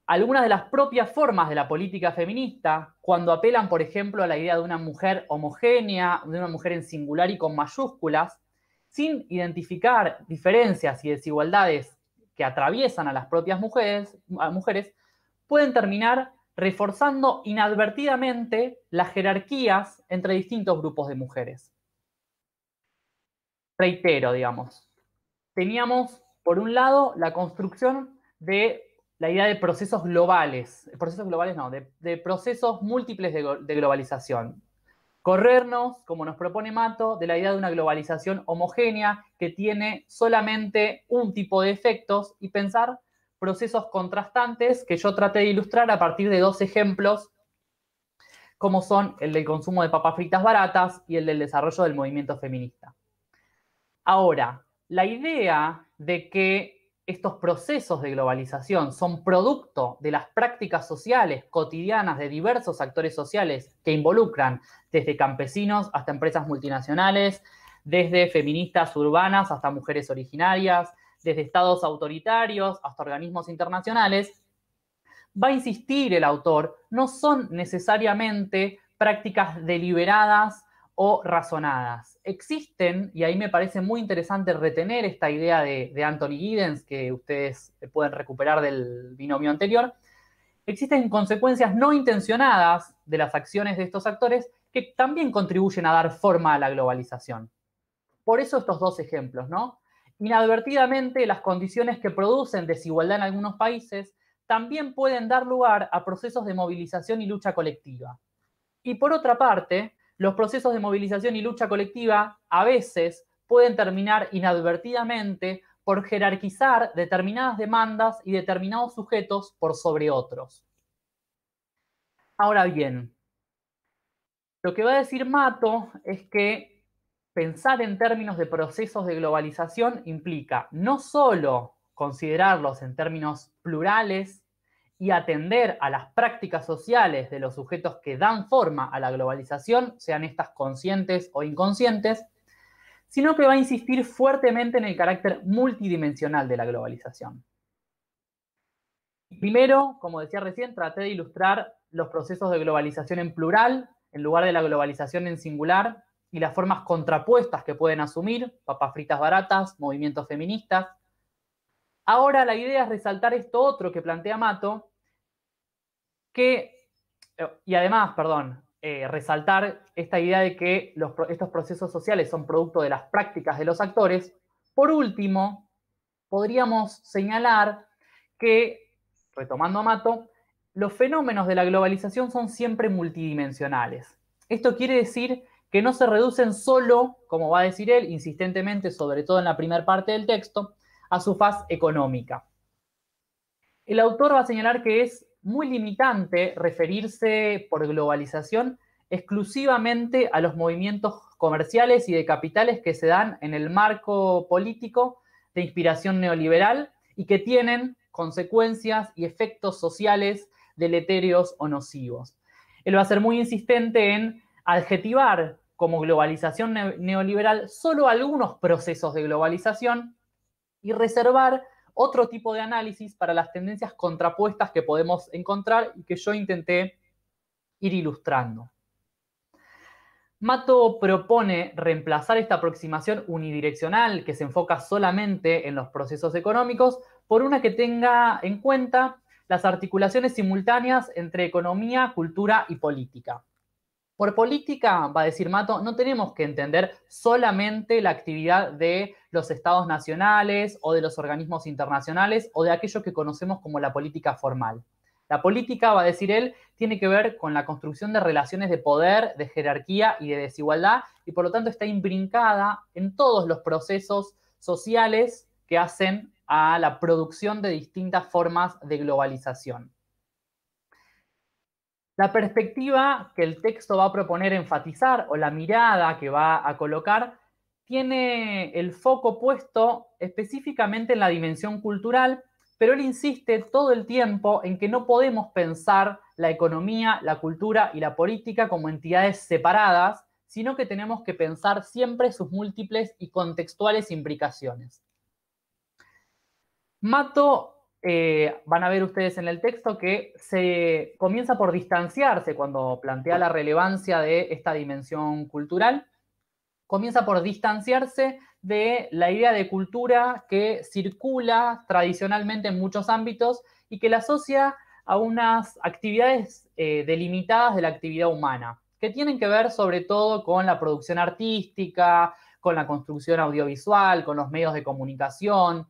algunas de las propias formas de la política feminista, cuando apelan, por ejemplo, a la idea de una mujer homogénea, de una mujer en singular y con mayúsculas, sin identificar diferencias y desigualdades que atraviesan a las propias mujeres, a mujeres pueden terminar reforzando inadvertidamente las jerarquías entre distintos grupos de mujeres. Reitero, digamos, teníamos por un lado la construcción de la idea de procesos globales, procesos globales no, de, procesos múltiples de globalización, corrernos, como nos propone Mato, de la idea de una globalización homogénea que tiene solamente un tipo de efectos y pensar procesos contrastantes que yo traté de ilustrar a partir de dos ejemplos, como son el del consumo de papas fritas baratas y el del desarrollo del movimiento feminista. Ahora, la idea de que estos procesos de globalización son producto de las prácticas sociales cotidianas de diversos actores sociales que involucran desde campesinos hasta empresas multinacionales, desde feministas urbanas hasta mujeres originarias, desde estados autoritarios hasta organismos internacionales, va a insistir el autor, no son necesariamente prácticas deliberadas o razonadas. Existen, y ahí me parece muy interesante retener esta idea de, Anthony Giddens que ustedes pueden recuperar del binomio anterior, existen consecuencias no intencionadas de las acciones de estos actores que también contribuyen a dar forma a la globalización. Por eso estos dos ejemplos, ¿no? Inadvertidamente, las condiciones que producen desigualdad en algunos países también pueden dar lugar a procesos de movilización y lucha colectiva. Y por otra parte, los procesos de movilización y lucha colectiva a veces pueden terminar inadvertidamente por jerarquizar determinadas demandas y determinados sujetos por sobre otros. Ahora bien, lo que va a decir Mato es que pensar en términos de procesos de globalización implica no solo considerarlos en términos plurales y atender a las prácticas sociales de los sujetos que dan forma a la globalización, sean estas conscientes o inconscientes, sino que va a insistir fuertemente en el carácter multidimensional de la globalización. Primero, como decía recién, traté de ilustrar los procesos de globalización en plural, en lugar de la globalización en singular, y las formas contrapuestas que pueden asumir, papas fritas baratas, movimientos feministas. Ahora la idea es resaltar esto otro que plantea Mato, que, eh, y además, perdón, eh, resaltar esta idea de que estos procesos sociales son producto de las prácticas de los actores. Por último, podríamos señalar que, retomando a Mato, los fenómenos de la globalización son siempre multidimensionales. Esto quiere decir que no se reducen solo, como va a decir él insistentemente, sobre todo en la primera parte del texto, a su faz económica. El autor va a señalar que es muy limitante referirse por globalización exclusivamente a los movimientos comerciales y de capitales que se dan en el marco político de inspiración neoliberal y que tienen consecuencias y efectos sociales deletéreos o nocivos. Él va a ser muy insistente en adjetivar como globalización neoliberal solo algunos procesos de globalización y reservar otro tipo de análisis para las tendencias contrapuestas que podemos encontrar y que yo intenté ir ilustrando. Mato propone reemplazar esta aproximación unidireccional que se enfoca solamente en los procesos económicos por una que tenga en cuenta las articulaciones simultáneas entre economía, cultura y política. Por política, va a decir Mato, no tenemos que entender solamente la actividad de los estados nacionales o de los organismos internacionales o de aquello que conocemos como la política formal. La política, va a decir él, tiene que ver con la construcción de relaciones de poder, de jerarquía y de desigualdad y por lo tanto está imbrincada en todos los procesos sociales que hacen a la producción de distintas formas de globalización. La perspectiva que el texto va a proponer enfatizar o la mirada que va a colocar tiene el foco puesto específicamente en la dimensión cultural, pero él insiste todo el tiempo en que no podemos pensar la economía, la cultura y la política como entidades separadas, sino que tenemos que pensar siempre sus múltiples y contextuales implicaciones. Mato eh, van a ver ustedes en el texto que se comienza por distanciarse cuando plantea la relevancia de esta dimensión cultural, comienza por distanciarse de la idea de cultura que circula tradicionalmente en muchos ámbitos y que la asocia a unas actividades eh, delimitadas de la actividad humana, que tienen que ver sobre todo con la producción artística, con la construcción audiovisual, con los medios de comunicación,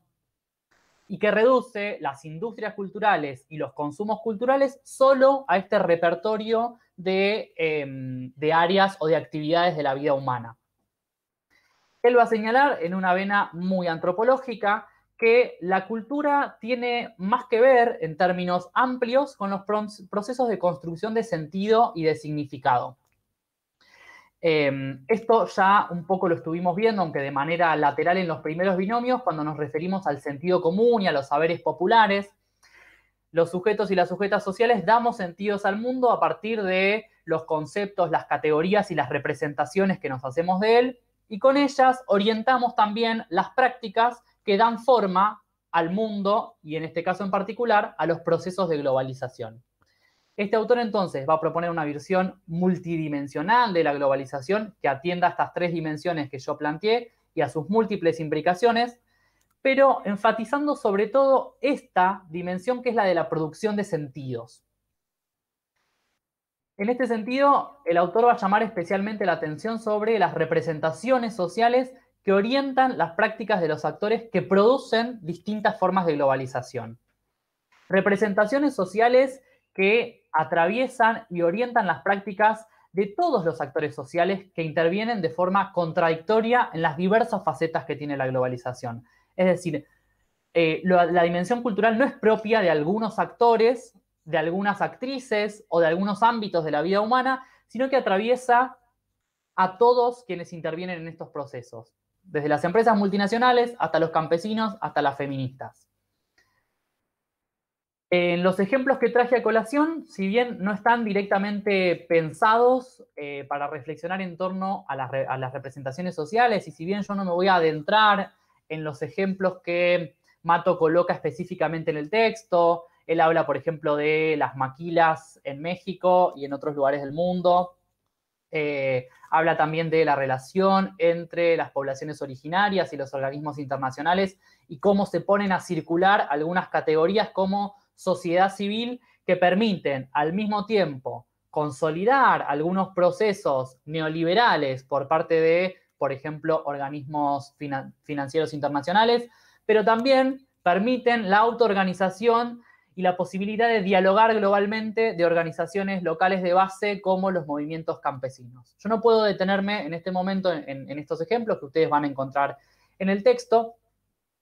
y que reduce las industrias culturales y los consumos culturales solo a este repertorio em, de, áreas o de actividades de la vida humana. Él va a señalar en una vena muy antropológica que la cultura tiene más que ver en términos amplios con los procesos de construcción de sentido y de significado. Em, esto ya un poco lo estuvimos viendo, aunque de manera lateral en los primeros binomios, cuando nos referimos al sentido común y a los saberes populares. Los sujetos y las sujetas sociales damos sentidos al mundo a partir de los conceptos, las categorías y las representaciones que nos hacemos de él, y con ellas orientamos también las prácticas que dan forma al mundo y en este caso en particular a los procesos de globalización. Este autor entonces va a proponer una versión multidimensional de la globalización que atienda a estas tres dimensiones que yo planteé y a sus múltiples implicaciones, pero enfatizando sobre todo esta dimensión que es la de la producción de sentidos. En este sentido, el autor va a llamar especialmente la atención sobre las representaciones sociales que orientan las prácticas de los actores que producen distintas formas de globalización. Representaciones sociales que atraviesan y orientan las prácticas de todos los actores sociales que intervienen de forma contradictoria en las diversas facetas que tiene la globalización. Es decir, eh, la dimensión cultural no es propia de algunos actores, de algunas actrices o de algunos ámbitos de la vida humana, sino que atraviesa a todos quienes intervienen en estos procesos, desde las empresas multinacionales hasta los campesinos, hasta las feministas. En los ejemplos que traje a colación, si bien no están directamente pensados eh, para reflexionar en torno a las, representaciones sociales, y si bien yo no me voy a adentrar en los ejemplos que Mato coloca específicamente en el texto, él habla, por ejemplo, de las maquilas en México y en otros lugares del mundo, eh, habla también de la relación entre las poblaciones originarias y los organismos internacionales y cómo se ponen a circular algunas categorías como sociedad civil que permiten al mismo tiempo consolidar algunos procesos neoliberales por parte de, por ejemplo, organismos financieros internacionales, pero también permiten la autoorganización y la posibilidad de dialogar globalmente de organizaciones locales de base como los movimientos campesinos. Yo no puedo detenerme en este momento en estos ejemplos que ustedes van a encontrar en el texto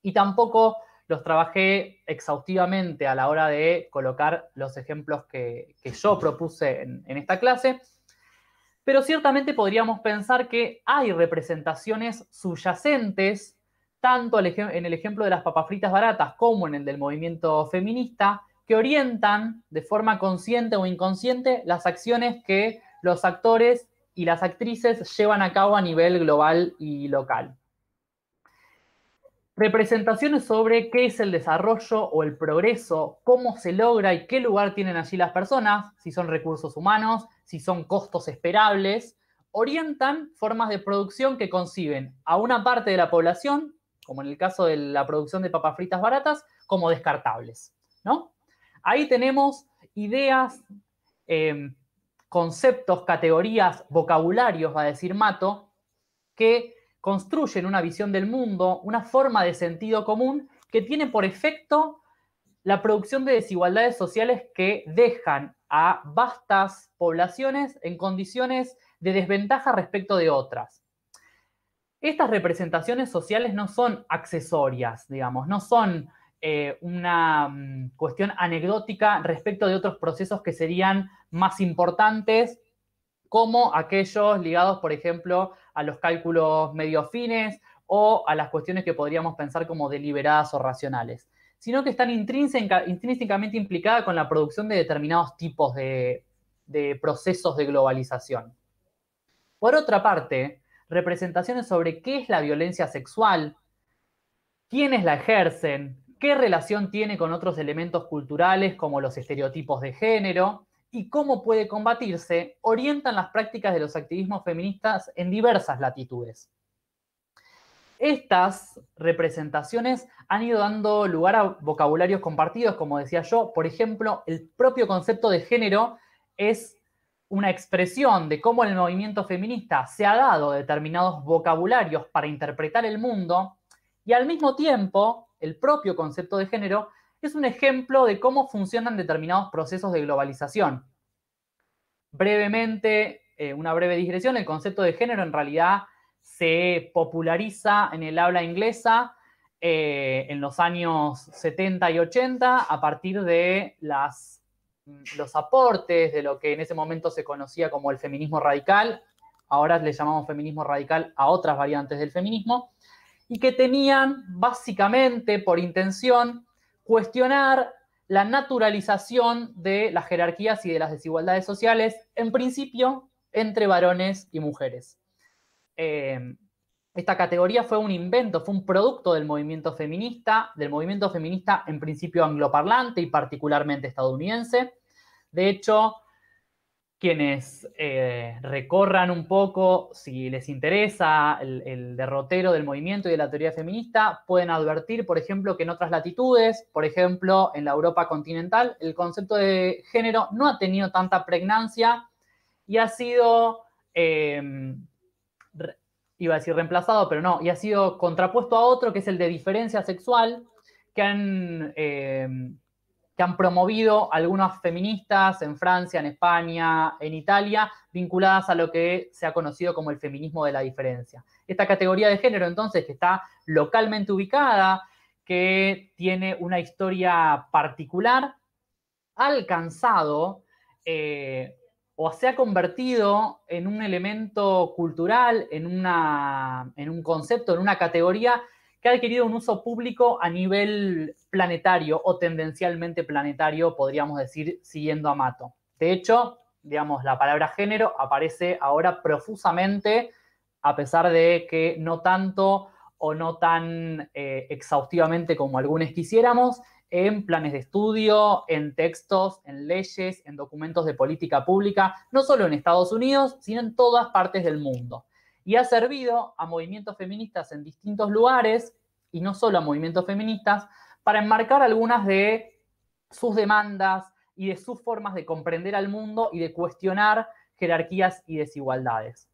y tampoco los trabajé exhaustivamente a la hora de colocar los ejemplos que, yo propuse en, en esta clase, pero ciertamente podríamos pensar que hay representaciones subyacentes, tanto en el ejemplo de las papas fritas baratas como en el del movimiento feminista, que orientan de forma consciente o inconsciente las acciones que los actores y las actrices llevan a cabo a nivel global y local representaciones sobre qué es el desarrollo o el progreso, cómo se logra y qué lugar tienen allí las personas, si son recursos humanos, si son costos esperables, orientan formas de producción que conciben a una parte de la población, como en el caso de la producción de papas fritas baratas, como descartables. ¿no? Ahí tenemos ideas, em, conceptos, categorías, vocabularios, va a decir Mato, que construyen una visión del mundo, una forma de sentido común que tiene por efecto la producción de desigualdades sociales que dejan a vastas poblaciones en condiciones de desventaja respecto de otras. Estas representaciones sociales no son accesorias, digamos, no son eh, una mm, cuestión anecdótica respecto de otros procesos que serían más importantes como aquellos ligados, por ejemplo, a los cálculos medio fines o a las cuestiones que podríamos pensar como deliberadas o racionales, sino que están intrínsecamente implicadas con la producción de determinados tipos de, de procesos de globalización. Por otra parte, representaciones sobre qué es la violencia sexual, quiénes la ejercen, qué relación tiene con otros elementos culturales como los estereotipos de género, y cómo puede combatirse orientan las prácticas de los activismos feministas en diversas latitudes. Estas representaciones han ido dando lugar a vocabularios compartidos, como decía yo. Por ejemplo, el propio concepto de género es una expresión de cómo el movimiento feminista se ha dado determinados vocabularios para interpretar el mundo y al mismo tiempo el propio concepto de género es un ejemplo de cómo funcionan determinados procesos de globalización. Brevemente, eh, una breve digresión, el concepto de género en realidad se populariza en el habla inglesa eh, en los años 70 y 80 a partir de mm, los aportes de lo que en ese momento se conocía como el feminismo radical, ahora le llamamos feminismo radical a otras variantes del feminismo, y que tenían básicamente por intención cuestionar la naturalización de las jerarquías y de las desigualdades sociales, en principio, entre varones y mujeres. Em, esta categoría fue un invento, fue un producto del movimiento feminista, del movimiento feminista en principio angloparlante y particularmente estadounidense. De hecho, quienes eh, recorran un poco, si les interesa, el, derrotero del movimiento y de la teoría feminista, pueden advertir, por ejemplo, que en otras latitudes, por ejemplo, en la Europa continental, el concepto de género no ha tenido tanta pregnancia y ha sido, eh, iba a decir reemplazado, pero no, y ha sido contrapuesto a otro que es el de diferencia sexual, que han... Eh, que han promovido algunas feministas en Francia, en España, en Italia, vinculadas a lo que se ha conocido como el feminismo de la diferencia. Esta categoría de género, entonces, que está localmente ubicada, que tiene una historia particular, ha alcanzado eh, o se ha convertido en un elemento cultural, en, una, en un concepto, en una categoría que ha adquirido un uso público a nivel planetario o tendencialmente planetario, podríamos decir, siguiendo a Mato. De hecho, digamos, la palabra género aparece ahora profusamente, a pesar de que no tanto o no tan eh, exhaustivamente como algunos quisiéramos, en planes de estudio, en textos, en leyes, en documentos de política pública, no solo en Estados Unidos, sino en todas partes del mundo. Y ha servido a movimientos feministas en distintos lugares, y no solo a movimientos feministas, para enmarcar algunas de sus demandas y de sus formas de comprender al mundo y de cuestionar jerarquías y desigualdades.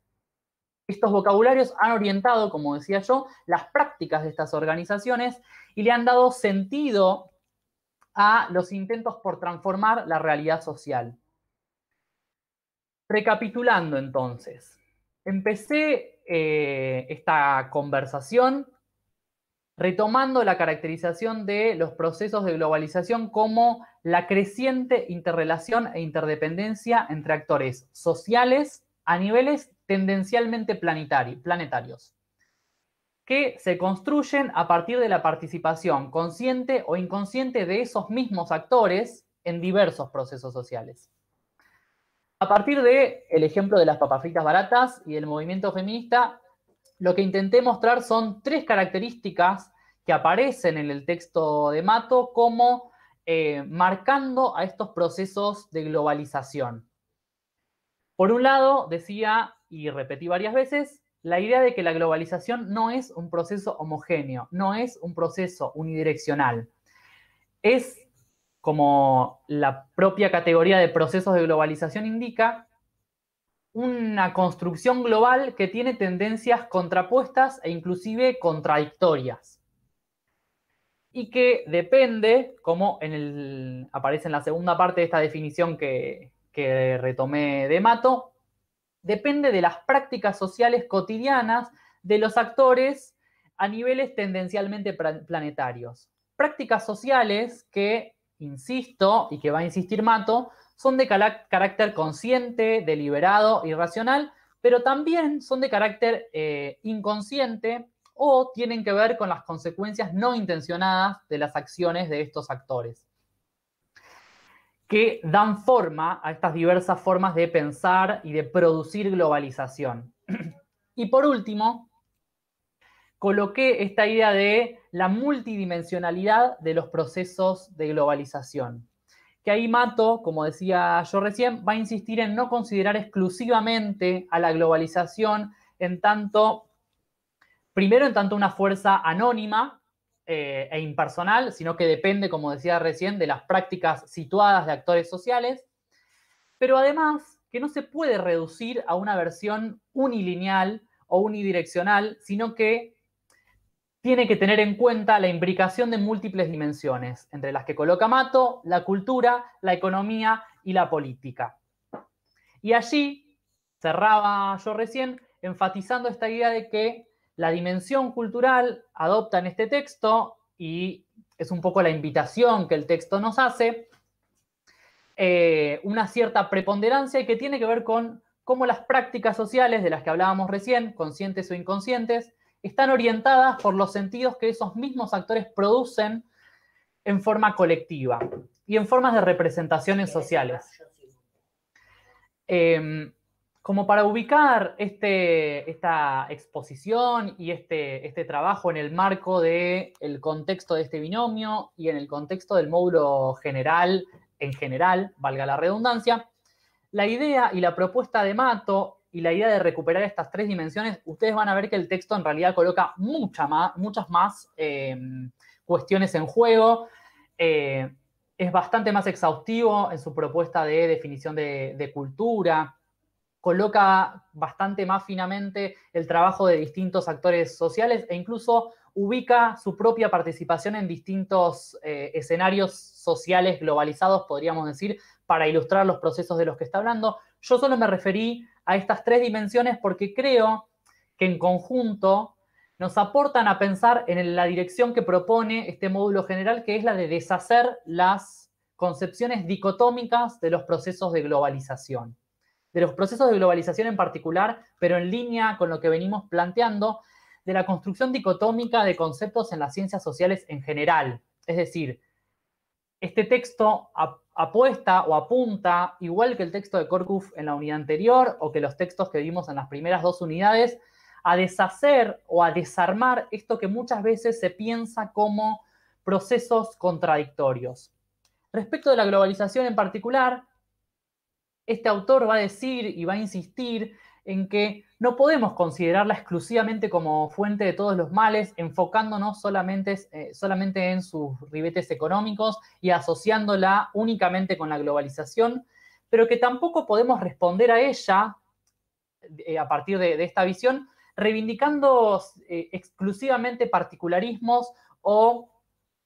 Estos vocabularios han orientado, como decía yo, las prácticas de estas organizaciones y le han dado sentido a los intentos por transformar la realidad social. Recapitulando entonces, empecé eh, esta conversación retomando la caracterización de los procesos de globalización como la creciente interrelación e interdependencia entre actores sociales a niveles tendencialmente planetarios, que se construyen a partir de la participación consciente o inconsciente de esos mismos actores en diversos procesos sociales. A partir del ejemplo de las papas baratas y el movimiento feminista, lo que intenté mostrar son tres características que aparecen en el texto de Mato como eh, marcando a estos procesos de globalización. Por un lado, decía, y repetí varias veces, la idea de que la globalización no es un proceso homogéneo, no es un proceso unidireccional. Es, como la propia categoría de procesos de globalización indica, una construcción global que tiene tendencias contrapuestas e inclusive contradictorias. Y que depende, como aparece en la segunda parte de esta definición que, que retomé de Mato, depende de las prácticas sociales cotidianas de los actores a niveles tendencialmente planetarios. Prácticas sociales que, insisto, y que va a insistir Mato, son de carácter consciente, deliberado y racional, pero también son de carácter eh, inconsciente o tienen que ver con las consecuencias no intencionadas de las acciones de estos actores, que dan forma a estas diversas formas de pensar y de producir globalización. y por último, coloqué esta idea de la multidimensionalidad de los procesos de globalización que ahí Mato, como decía yo recién, va a insistir en no considerar exclusivamente a la globalización en tanto, primero en tanto una fuerza anónima eh, e impersonal, sino que depende, como decía recién, de las prácticas situadas de actores sociales, pero además que no se puede reducir a una versión unilineal o unidireccional, sino que tiene que tener en cuenta la imbricación de múltiples dimensiones, entre las que coloca Mato, la cultura, la economía y la política. Y allí cerraba yo recién enfatizando esta idea de que la dimensión cultural adopta en este texto, y es un poco la invitación que el texto nos hace, eh, una cierta preponderancia que tiene que ver con cómo las prácticas sociales de las que hablábamos recién, conscientes o inconscientes, están orientadas por los sentidos que esos mismos actores producen en forma colectiva y en formas de representaciones sociales. Em, como para ubicar este, esta exposición y este, este trabajo en el marco del el contexto de este binomio y en el contexto del módulo general, en general, valga la redundancia, la idea y la propuesta de Mato y la idea de recuperar estas tres dimensiones, ustedes van a ver que el texto en realidad coloca muchas más em, cuestiones en juego. Eh, es bastante más exhaustivo en su propuesta de definición de, cultura. Coloca bastante más finamente el trabajo de distintos actores sociales e incluso ubica su propia participación en distintos eh, escenarios sociales globalizados, podríamos decir, para ilustrar los procesos de los que está hablando. Yo solo me referí a estas tres dimensiones porque creo que en conjunto nos aportan a pensar en la dirección que propone este módulo general, que es la de deshacer las concepciones dicotómicas de los procesos de globalización. De los procesos de globalización en particular, pero en línea con lo que venimos planteando, de la construcción dicotómica de conceptos en las ciencias sociales en general. Es decir, este texto apuesta o apunta, igual que el texto de Korkuf en la unidad anterior o que los textos que vimos en las primeras dos unidades, a deshacer o a desarmar esto que muchas veces se piensa como procesos contradictorios. Respecto de la globalización en particular, este autor va a decir y va a insistir en que no podemos considerarla exclusivamente como fuente de todos los males, enfocándonos solamente, eh, solamente en sus ribetes económicos y asociándola únicamente con la globalización, pero que tampoco podemos responder a ella eh, a partir de, esta visión, reivindicando eh, exclusivamente particularismos o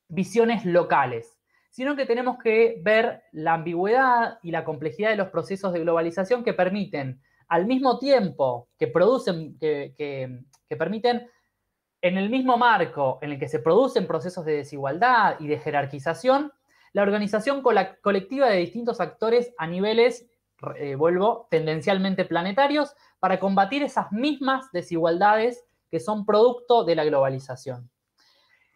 visiones locales, sino que tenemos que ver la ambigüedad y la complejidad de los procesos de globalización que permiten al mismo tiempo que producen, que, permiten en el mismo marco en el que se producen procesos de desigualdad y de jerarquización, la organización colectiva de distintos actores a niveles, eh, vuelvo, tendencialmente planetarios, para combatir esas mismas desigualdades que son producto de la globalización.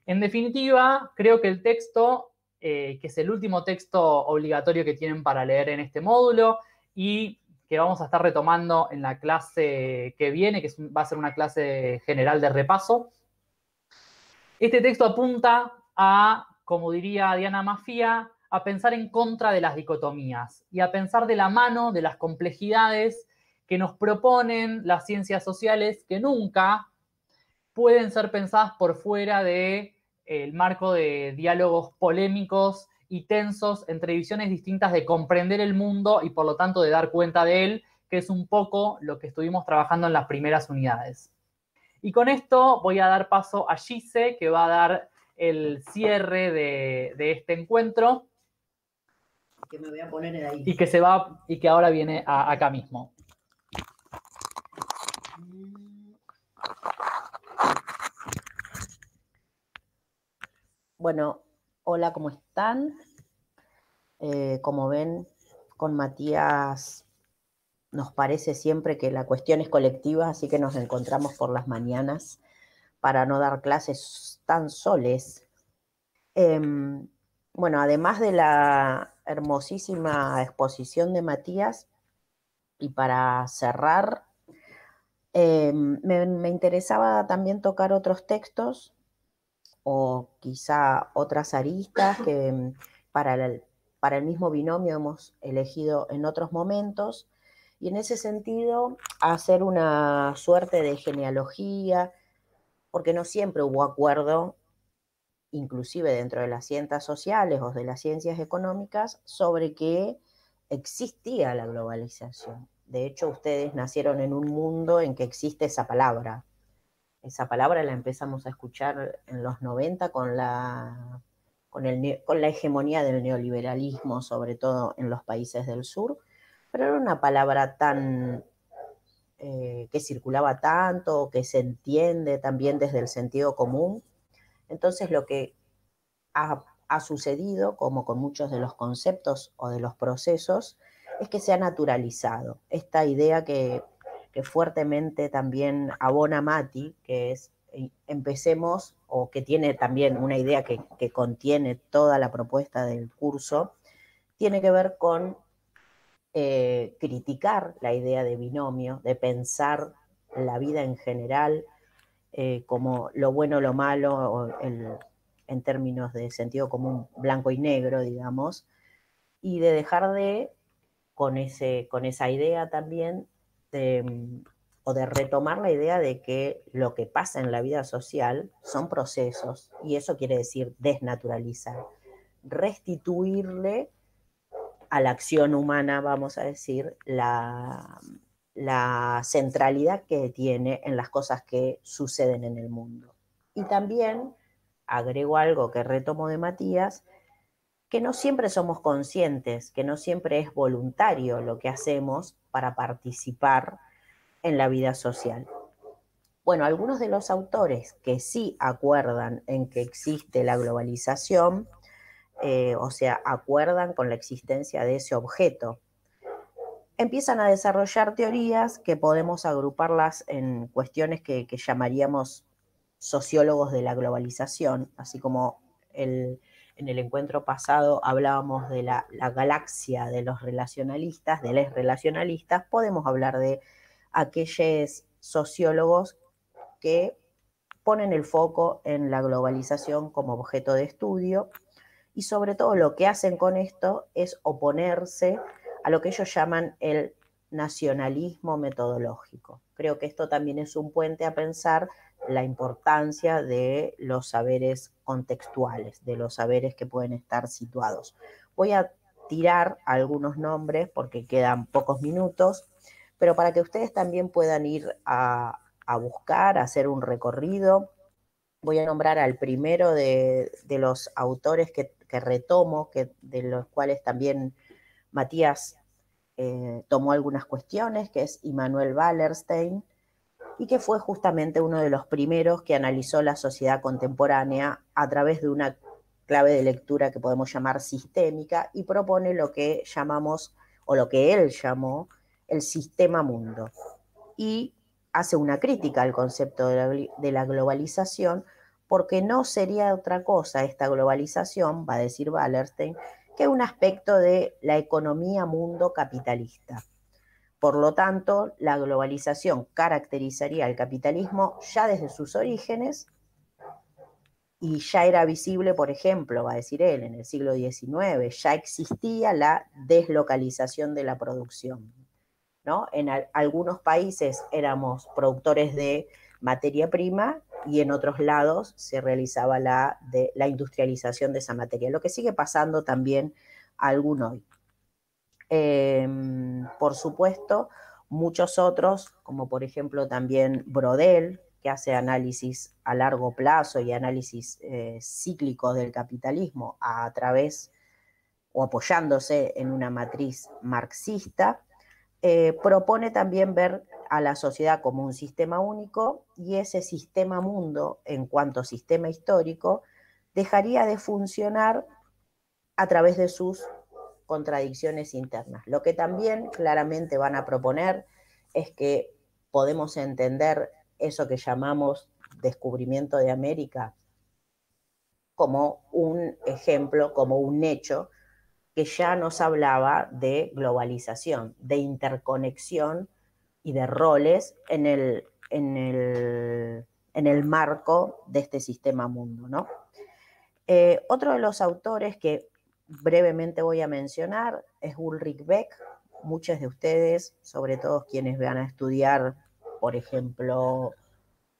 En definitiva, creo que el texto, eh, que es el último texto obligatorio que tienen para leer en este módulo, y que vamos a estar retomando en la clase que viene, que va a ser una clase general de repaso. Este texto apunta a, como diría Diana Mafía, a pensar en contra de las dicotomías y a pensar de la mano de las complejidades que nos proponen las ciencias sociales que nunca pueden ser pensadas por fuera del de, eh, marco de diálogos polémicos y tensos entre visiones distintas de comprender el mundo y por lo tanto de dar cuenta de él, que es un poco lo que estuvimos trabajando en las primeras unidades. Y con esto voy a dar paso a Gise, que va a dar el cierre de, este encuentro. Y que se va, y que ahora viene acá mismo. Bueno, Hola, ¿cómo están? Eh, como ven, con Matías nos parece siempre que la cuestión es colectiva, así que nos encontramos por las mañanas para no dar clases tan soles. Em, bueno, además de la hermosísima exposición de Matías, y para cerrar, em, me interesaba también tocar otros textos o quizá otras aristas que mm, para el, para el mismo binomio hemos elegido en otros momentos. Y en ese sentido, hacer una suerte de genealogía, porque no siempre hubo acuerdo, inclusive dentro de las ciencias sociales o de las ciencias económicas, sobre que existía la globalización. De hecho, ustedes nacieron en un mundo en que existe esa palabra, esa palabra la empezamos a escuchar en los 90 con la, con, la hegemonía del neoliberalismo, sobre todo en los países del sur, pero era una palabra tan eh, que circulaba tanto, que se entiende también desde el sentido común. Entonces lo que ha, ha sucedido, como con muchos de los conceptos o de los procesos, es que se ha naturalizado esta idea que que fuertemente también abona Mati, que es eh, empecemos o que tiene también una idea que, contiene toda la propuesta del curso, tiene que ver con eh, criticar la idea de binomio, de pensar la vida en general eh, como lo bueno, lo malo, en términos de sentido común blanco y negro, digamos, y de dejar de, con, ese, con esa idea también, este, mm, o de retomar la idea de que lo que pasa en la vida social son procesos, y eso quiere decir desnaturalizar, restituirle a la acción humana, vamos a decir, la, la centralidad que tiene en las cosas que suceden en el mundo. Y también agrego algo que retomo de Matías, que no siempre somos conscientes, que no siempre es voluntario lo que hacemos para participar en la vida social. Bueno, algunos de los autores que sí acuerdan en que existe la globalización, eh, o sea, acuerdan con la existencia de ese objeto, empiezan a desarrollar teorías que podemos agruparlas en cuestiones que llamaríamos sociólogos de la globalización, así como el, en el encuentro pasado hablábamos de la, galaxia de los relacionalistas, de los relacionalistas, podemos hablar de aquellos sociólogos que ponen el foco en la globalización como objeto de estudio y sobre todo lo que hacen con esto es oponerse a lo que ellos llaman el nacionalismo metodológico. Creo que esto también es un puente a pensar la importancia de los saberes contextuales, de los saberes que pueden estar situados. Voy a tirar algunos nombres porque quedan pocos minutos, pero para que ustedes también puedan ir a, buscar, a hacer un recorrido, voy a nombrar al primero de, los autores que, retomo, que, de los cuales también Matías eh, tomó algunas cuestiones, que es Immanuel Wallerstein, y que fue justamente uno de los primeros que analizó la sociedad contemporánea a través de una clave de lectura que podemos llamar sistémica y propone lo que llamamos o lo que él llamó el sistema mundo. Y hace una crítica al concepto de la, globalización porque no sería otra cosa esta globalización, va a decir Wallerstein, que un aspecto de la economía mundo capitalista. Por lo tanto, la globalización caracterizaría al capitalismo ya desde sus orígenes y ya era visible, por ejemplo, va a decir él, en el siglo XIX, ya existía la deslocalización de la producción. ¿no? En algunos países éramos productores de materia prima y en otros lados se realizaba la, la industrialización de esa materia, lo que sigue pasando también a algún hoy. Em, por supuesto, muchos otros, como por ejemplo también Brodel, que hace análisis a largo plazo y análisis eh, cíclicos del capitalismo a través o apoyándose en una matriz marxista, eh, propone también ver a la sociedad como un sistema único y ese sistema mundo, en cuanto sistema histórico, dejaría de funcionar a través de sus contradicciones internas. Lo que también claramente van a proponer es que podemos entender eso que llamamos descubrimiento de América como un ejemplo, como un hecho que ya nos hablaba de globalización, de interconexión y de roles en el, en el, en el marco de este sistema mundo. ¿no? Eh, otro de los autores que brevemente voy a mencionar es Ulrich Beck. Muchos de ustedes, sobre todo quienes van a estudiar, por ejemplo,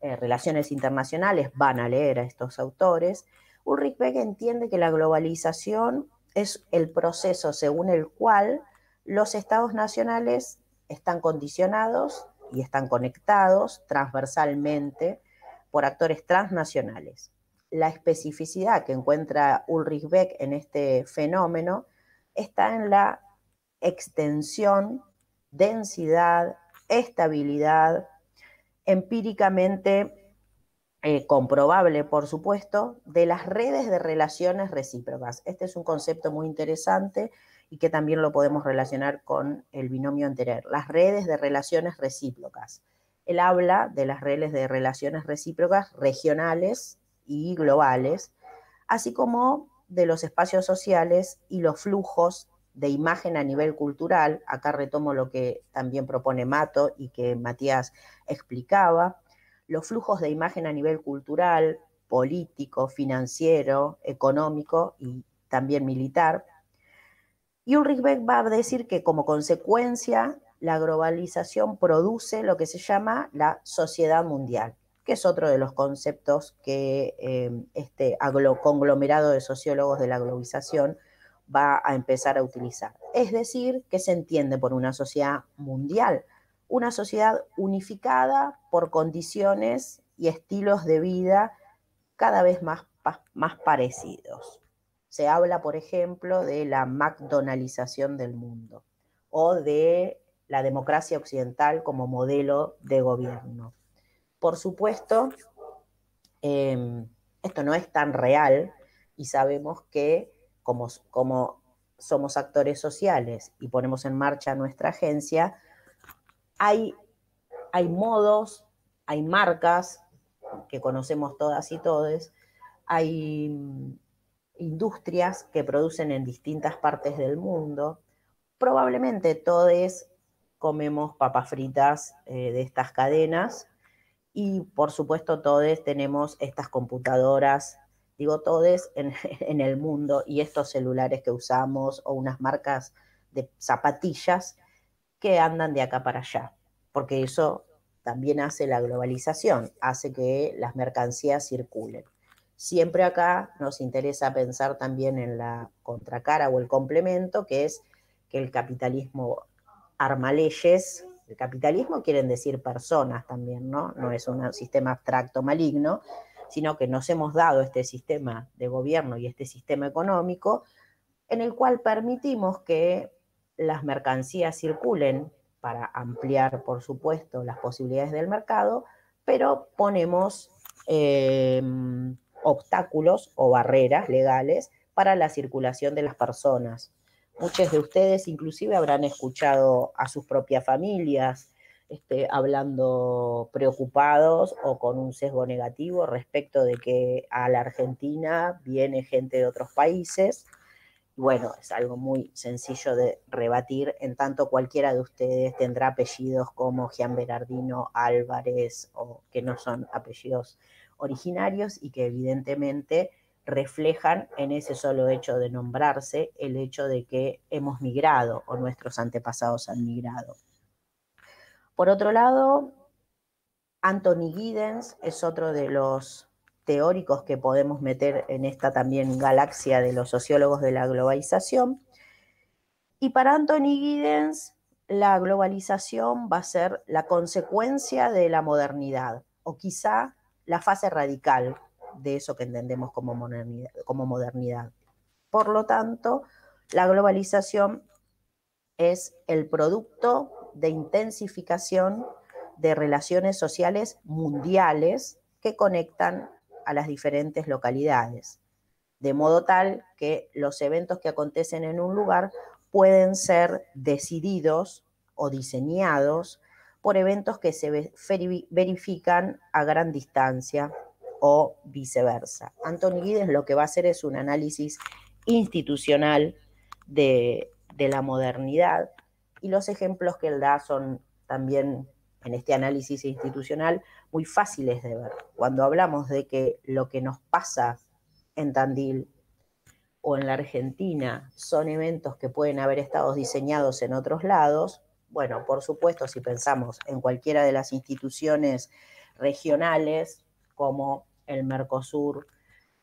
eh, relaciones internacionales, van a leer a estos autores. Ulrich Beck entiende que la globalización es el proceso según el cual los estados nacionales están condicionados y están conectados transversalmente por actores transnacionales la especificidad que encuentra Ulrich Beck en este fenómeno está en la extensión, densidad, estabilidad, empíricamente eh, comprobable, por supuesto, de las redes de relaciones recíprocas. Este es un concepto muy interesante y que también lo podemos relacionar con el binomio anterior, las redes de relaciones recíprocas. Él habla de las redes de relaciones recíprocas regionales y globales, así como de los espacios sociales y los flujos de imagen a nivel cultural. Acá retomo lo que también propone Mato y que Matías explicaba. Los flujos de imagen a nivel cultural, político, financiero, económico y también militar. Y Ulrich Beck va a decir que como consecuencia la globalización produce lo que se llama la sociedad mundial que es otro de los conceptos que eh, este conglomerado de sociólogos de la globalización va a empezar a utilizar. Es decir, que se entiende por una sociedad mundial, una sociedad unificada por condiciones y estilos de vida cada vez más, más parecidos. Se habla, por ejemplo, de la McDonaldización del mundo o de la democracia occidental como modelo de gobierno. Por supuesto, em, esto no es tan real y sabemos que como, somos actores sociales y ponemos en marcha nuestra agencia, hay, modos, hay marcas que conocemos todas y todes, hay mm, industrias que producen en distintas partes del mundo. Probablemente todos comemos papas fritas eh, de estas cadenas y por supuesto, todos tenemos estas computadoras, digo todos en, el mundo, y estos celulares que usamos o unas marcas de zapatillas que andan de acá para allá, porque eso también hace la globalización, hace que las mercancías circulen. Siempre acá nos interesa pensar también en la contracara o el complemento, que es que el capitalismo arma leyes el capitalismo quieren decir personas también, ¿no? No es un sistema abstracto maligno, sino que nos hemos dado este sistema de gobierno y este sistema económico en el cual permitimos que las mercancías circulen para ampliar, por supuesto, las posibilidades del mercado, pero ponemos em, obstáculos o barreras legales para la circulación de las personas. Muchos de ustedes inclusive habrán escuchado a sus propias familias este, hablando preocupados o con un sesgo negativo respecto de que a la Argentina viene gente de otros países. Bueno, es algo muy sencillo de rebatir, en tanto cualquiera de ustedes tendrá apellidos como Jean Bernardino Álvarez, o que no son apellidos originarios y que evidentemente reflejan en ese solo hecho de nombrarse el hecho de que hemos migrado o nuestros antepasados han migrado. Por otro lado, Anthony Giddens es otro de los teóricos que podemos meter en esta también galaxia de los sociólogos de la globalización. Y para Anthony Giddens, la globalización va a ser la consecuencia de la modernidad, o quizá la fase radical de eso que entendemos como modernidad. Como modernidad. Por lo tanto, la globalización es el producto de intensificación de relaciones sociales mundiales que conectan a las diferentes localidades, de modo tal que los eventos que acontecen en un lugar pueden ser decididos o diseñados por eventos que se verifican a gran distancia o viceversa. Antonio Guides lo que va a hacer es un análisis institucional de, de la modernidad y los ejemplos que él da son también en este análisis institucional muy fáciles de ver. Cuando hablamos de que lo que nos pasa en Tandil o en la Argentina son eventos que pueden haber estado diseñados en otros lados, bueno, por supuesto, si pensamos en cualquiera de las instituciones regionales como el Mercosur,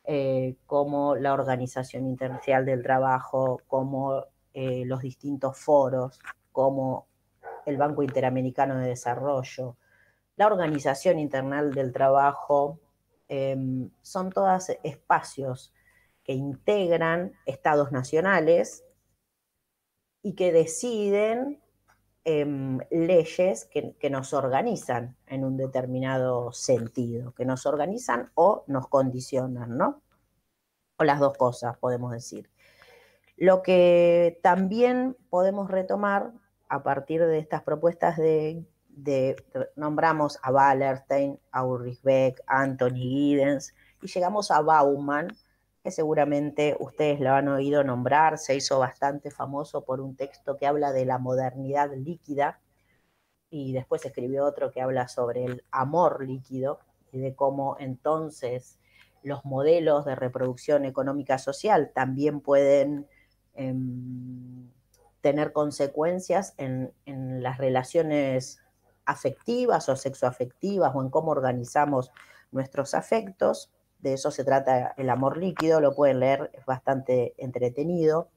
eh, como la Organización Internacional del Trabajo, como eh, los distintos foros, como el Banco Interamericano de Desarrollo, la Organización Internacional del Trabajo, em, son todos espacios que integran estados nacionales y que deciden Em, leyes que, nos organizan en un determinado sentido, que nos organizan o nos condicionan, ¿no? O las dos cosas, podemos decir. Lo que también podemos retomar a partir de estas propuestas de, de nombramos a Wallerstein, a Ulrich Beck, a Anthony Giddens, y llegamos a Bauman, que seguramente ustedes lo han oído nombrar, se hizo bastante famoso por un texto que habla de la modernidad líquida y después escribió otro que habla sobre el amor líquido y de cómo entonces los modelos de reproducción económica social también pueden em, tener consecuencias en, en las relaciones afectivas o sexoafectivas o en cómo organizamos nuestros afectos de eso se trata El amor líquido, lo pueden leer, es bastante entretenido.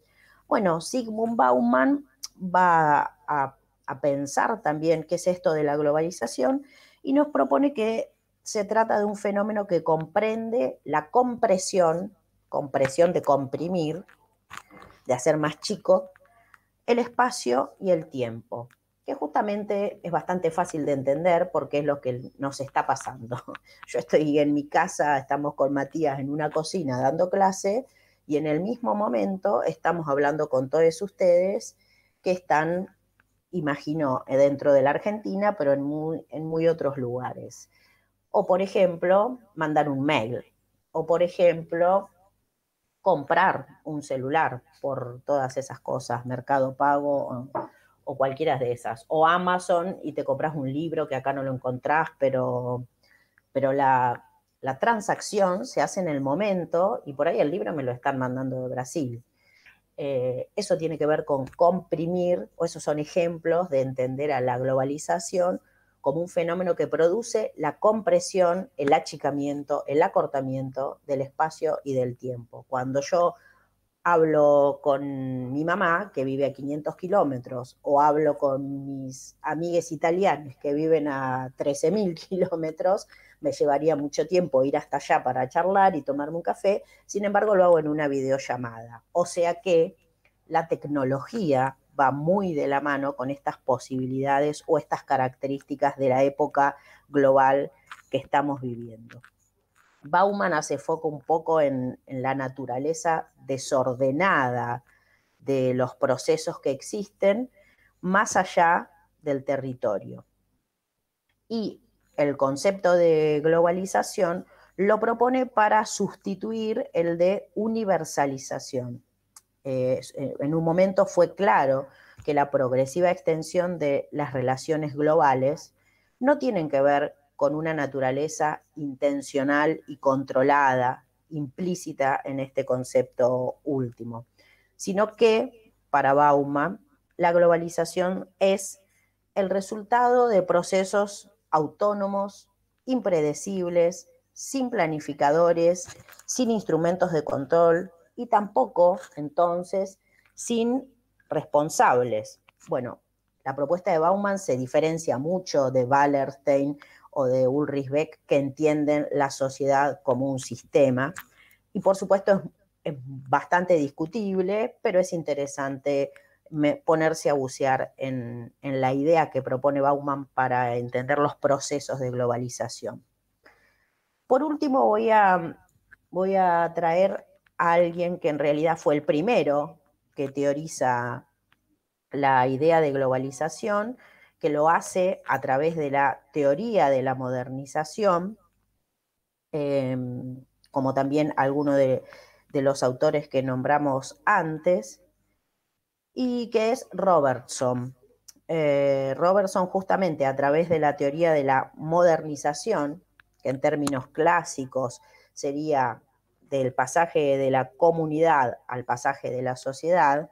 Bueno, Sigmund Bauman va a, a pensar también qué es esto de la globalización y nos propone que se trata de un fenómeno que comprende la compresión, compresión de comprimir, de hacer más chico, el espacio y el tiempo que justamente es bastante fácil de entender porque es lo que nos está pasando. Yo estoy en mi casa, estamos con Matías en una cocina dando clase y en el mismo momento estamos hablando con todos ustedes que están, imagino, dentro de la Argentina, pero en muy, en muy otros lugares. O, por ejemplo, mandar un mail. O, por ejemplo, comprar un celular por todas esas cosas, Mercado Pago o cualquiera de esas. O Amazon y te compras un libro que acá no lo encontrás, pero, pero la, la, transacción se hace en el momento y por ahí el libro me lo están mandando de Brasil. Eh, eso tiene que ver con comprimir, o esos son ejemplos de entender a la globalización como un fenómeno que produce la compresión, el achicamiento, el acortamiento del espacio y del tiempo. Cuando yo hablo con mi mamá, que vive a 500 kilómetros, o hablo con mis amigues italianos, que viven a 13.000 kilómetros, me llevaría mucho tiempo ir hasta allá para charlar y tomarme un café, sin embargo lo hago en una videollamada. O sea que la tecnología va muy de la mano con estas posibilidades o estas características de la época global que estamos viviendo. Bauman hace foco un poco en, la naturaleza desordenada de los procesos que existen más allá del territorio. Y el concepto de globalización lo propone para sustituir el de universalización. Eh, en un momento fue claro que la progresiva extensión de las relaciones globales no tienen que ver con una naturaleza intencional y controlada, implícita en este concepto último, sino que, para Bauman, la globalización es el resultado de procesos autónomos, impredecibles, sin planificadores, sin instrumentos de control y tampoco, entonces, sin responsables. Bueno, la propuesta de Bauman se diferencia mucho de Wallerstein, o de Ulrich Beck que entienden la sociedad como un sistema. Y por supuesto es, bastante discutible, pero es interesante ponerse a bucear en, la idea que propone Bauman para entender los procesos de globalización. Por último, voy a traer a alguien que en realidad fue el primero que teoriza la idea de globalización, que lo hace a través de la teoría de la modernización, em, como también alguno de, los autores que nombramos antes, y que es Robertson. Eh, Robertson justamente a través de la teoría de la modernización, que en términos clásicos sería del pasaje de la comunidad al pasaje de la sociedad,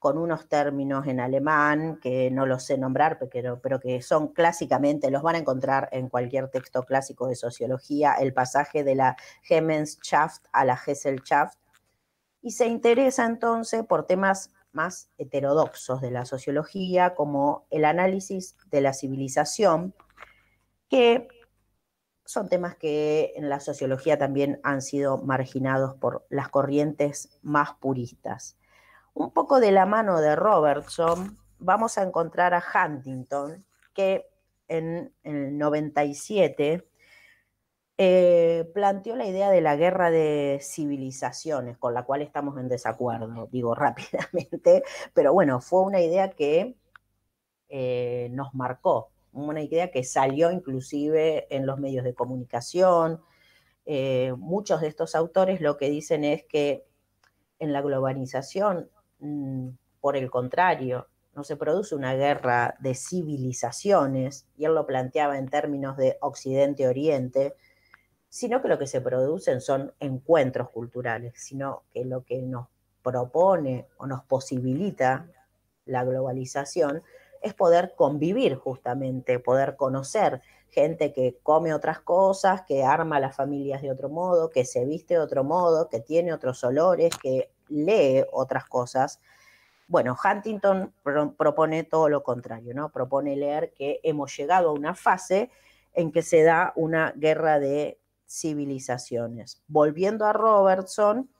con unos términos en alemán que no los sé nombrar, pero, que son clásicamente, los van a encontrar en cualquier texto clásico de sociología, el pasaje de la Gemeinschaft a la Gesellschaft, y se interesa entonces por temas más heterodoxos de la sociología, como el análisis de la civilización, que son temas que en la sociología también han sido marginados por las corrientes más puristas. Un poco de la mano de Robertson vamos a encontrar a Huntington, que en, el 97 eh, planteó la idea de la guerra de civilizaciones, con la cual estamos en desacuerdo, digo rápidamente, pero bueno, fue una idea que eh, nos marcó, una idea que salió inclusive en los medios de comunicación. Eh, muchos de estos autores lo que dicen es que en la globalización Mm, por el contrario, no se produce una guerra de civilizaciones, y él lo planteaba en términos de Occidente-Oriente, sino que lo que se producen son encuentros culturales, sino que lo que nos propone o nos posibilita la globalización es poder convivir justamente, poder conocer gente que come otras cosas, que arma las familias de otro modo, que se viste de otro modo, que tiene otros olores, que lee otras cosas. Bueno, Huntington propone todo lo contrario, ¿no? Propone leer que hemos llegado a una fase en que se da una guerra de civilizaciones. Volviendo a Robertson,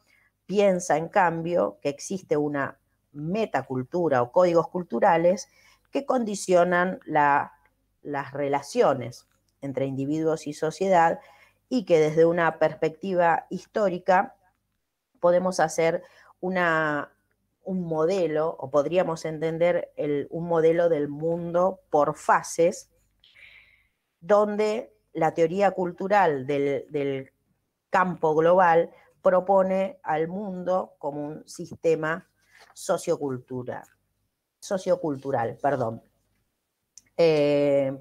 piensa en cambio que existe una metacultura o códigos culturales que condicionan las relaciones entre individuos y sociedad y que desde una perspectiva histórica podemos hacer una, un modelo, o podríamos entender el, un modelo del mundo por fases, donde la teoría cultural del, del campo global propone al mundo como un sistema sociocultural. sociocultural perdón. Eh,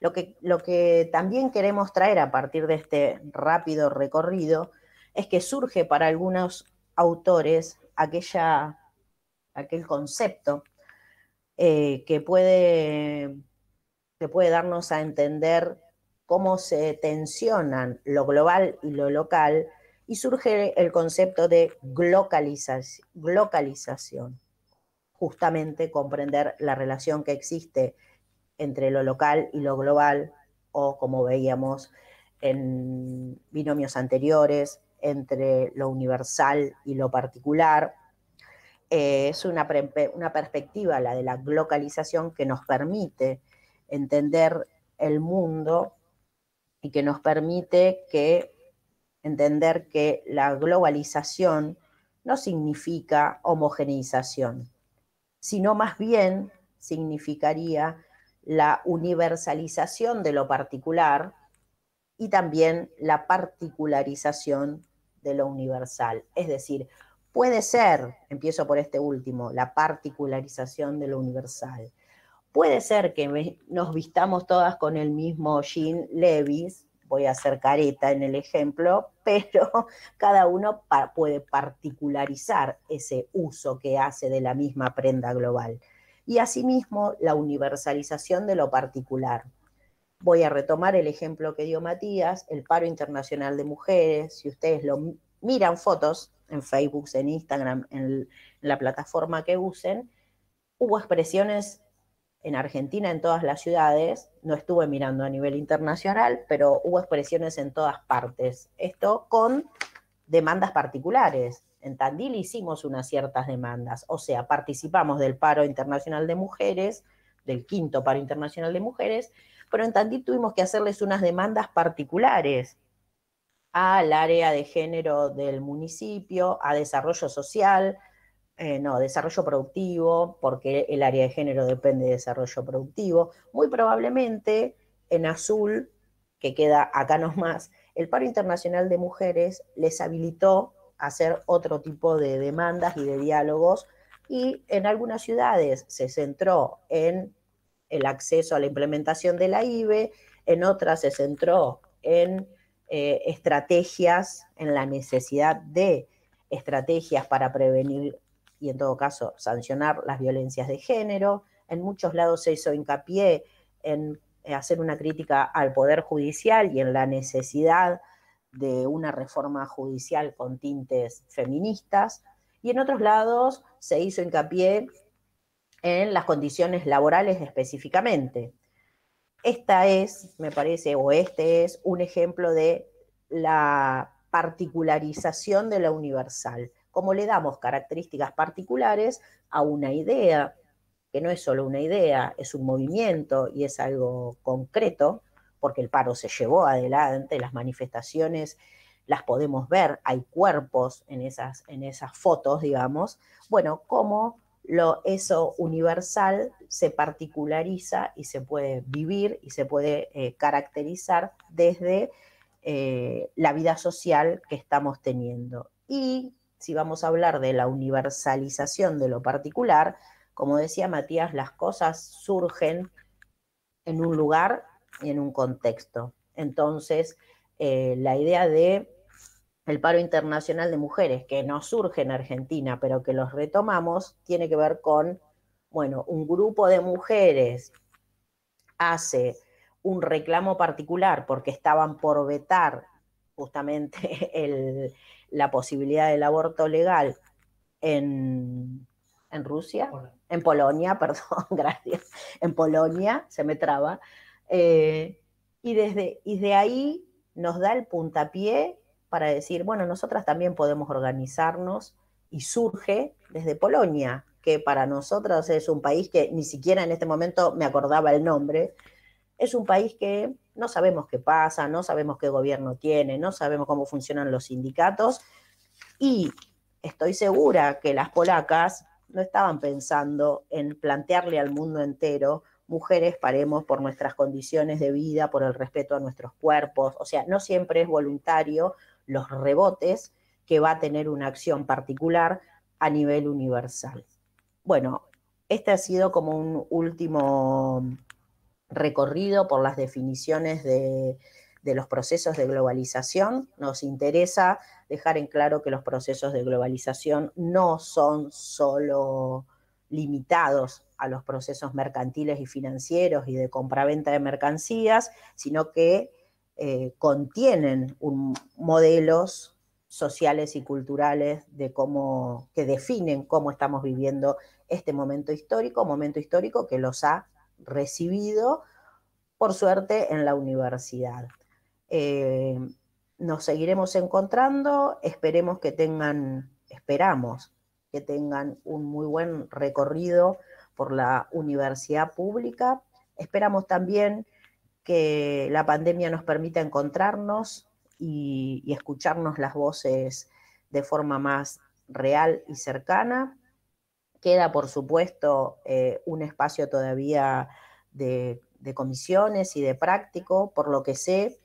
lo, que, lo que también queremos traer a partir de este rápido recorrido es que surge para algunos autores aquella, aquel concepto eh, que, puede, que puede darnos a entender cómo se tensionan lo global y lo local, y surge el concepto de globalización, glocalización, justamente comprender la relación que existe entre lo local y lo global, o como veíamos en binomios anteriores, entre lo universal y lo particular. Eh, es una, perspectiva, la de la globalización, que nos permite entender el mundo y que nos permite que entender que la globalización no significa homogeneización, sino más bien significaría la universalización de lo particular y también la particularización de lo universal. Es decir, puede ser, empiezo por este último, la particularización de lo universal. Puede ser que nos vistamos todas con el mismo jean Levis, voy a hacer careta en el ejemplo, pero cada uno puede particularizar ese uso que hace de la misma prenda global. Y asimismo, la universalización de lo particular voy a retomar el ejemplo que dio Matías, el paro internacional de mujeres, si ustedes lo miran fotos en Facebook, en Instagram, en, la plataforma que usen, hubo expresiones en Argentina, en todas las ciudades, no estuve mirando a nivel internacional, pero hubo expresiones en todas partes. Esto con demandas particulares. En Tandil hicimos unas ciertas demandas, o sea, participamos del paro internacional de mujeres, del quinto paro internacional de mujeres, pero en Tandil tuvimos que hacerles unas demandas particulares al área de género del municipio, a desarrollo social, eh, no, desarrollo productivo, porque el área de género depende de desarrollo productivo. Muy probablemente en azul, que queda acá nomás, el paro internacional de mujeres les habilitó a hacer otro tipo de demandas y de diálogos y en algunas ciudades se centró en el acceso a la implementación de la IBE, en otras se centró en eh, estrategias, en la necesidad de estrategias para prevenir y en todo caso sancionar las violencias de género. En muchos lados se hizo hincapié en hacer una crítica al Poder Judicial y en la necesidad de una reforma judicial con tintes feministas. Y en otros lados se hizo hincapié en las condiciones laborales específicamente. Esta es, me parece, o este es un ejemplo de la particularización de la universal, como le damos características particulares a una idea, que no es solo una idea, es un movimiento y es algo concreto, porque el paro se llevó adelante, las manifestaciones las podemos ver, hay cuerpos en esas, en esas fotos, digamos, bueno, cómo lo, eso universal se particulariza y se puede vivir y se puede eh, caracterizar desde eh, la vida social que estamos teniendo. Y si vamos a hablar de la universalización de lo particular, como decía Matías, las cosas surgen en un lugar y en un contexto. Entonces, eh, la idea de el paro internacional de mujeres, que no surge en Argentina, pero que los retomamos, tiene que ver con, bueno, un grupo de mujeres hace un reclamo particular porque estaban por vetar justamente la posibilidad del aborto legal en, en Rusia, en Polonia, perdón, gracias, en Polonia, se me traba, eh, y, desde, y de ahí nos da el puntapié para decir, bueno, nosotras también podemos organizarnos y surge desde Polonia, que para nosotras es un país que ni siquiera en este momento me acordaba el nombre, es un país que no sabemos qué pasa, no sabemos qué gobierno tiene, no sabemos cómo funcionan los sindicatos y estoy segura que las polacas no estaban pensando en plantearle al mundo entero, mujeres paremos por nuestras condiciones de vida, por el respeto a nuestros cuerpos, o sea, no siempre es voluntario, los rebotes que va a tener una acción particular a nivel universal. Bueno, este ha sido como un último recorrido por las definiciones de, los procesos de globalización. Nos interesa dejar en claro que los procesos de globalización no son solo limitados a los procesos mercantiles y financieros y de compraventa de mercancías, sino que eh, contienen modelos sociales y culturales de cómo, que definen cómo estamos viviendo este momento histórico, momento histórico que los ha recibido, por suerte, en la universidad. Eh, nos seguiremos encontrando, esperemos que tengan, esperamos que tengan un muy buen recorrido por la universidad pública, esperamos también que la pandemia nos permita encontrarnos y, escucharnos las voces de forma más real y cercana. Queda, por supuesto, eh, un espacio todavía de, comisiones y de práctico. Por lo que sé,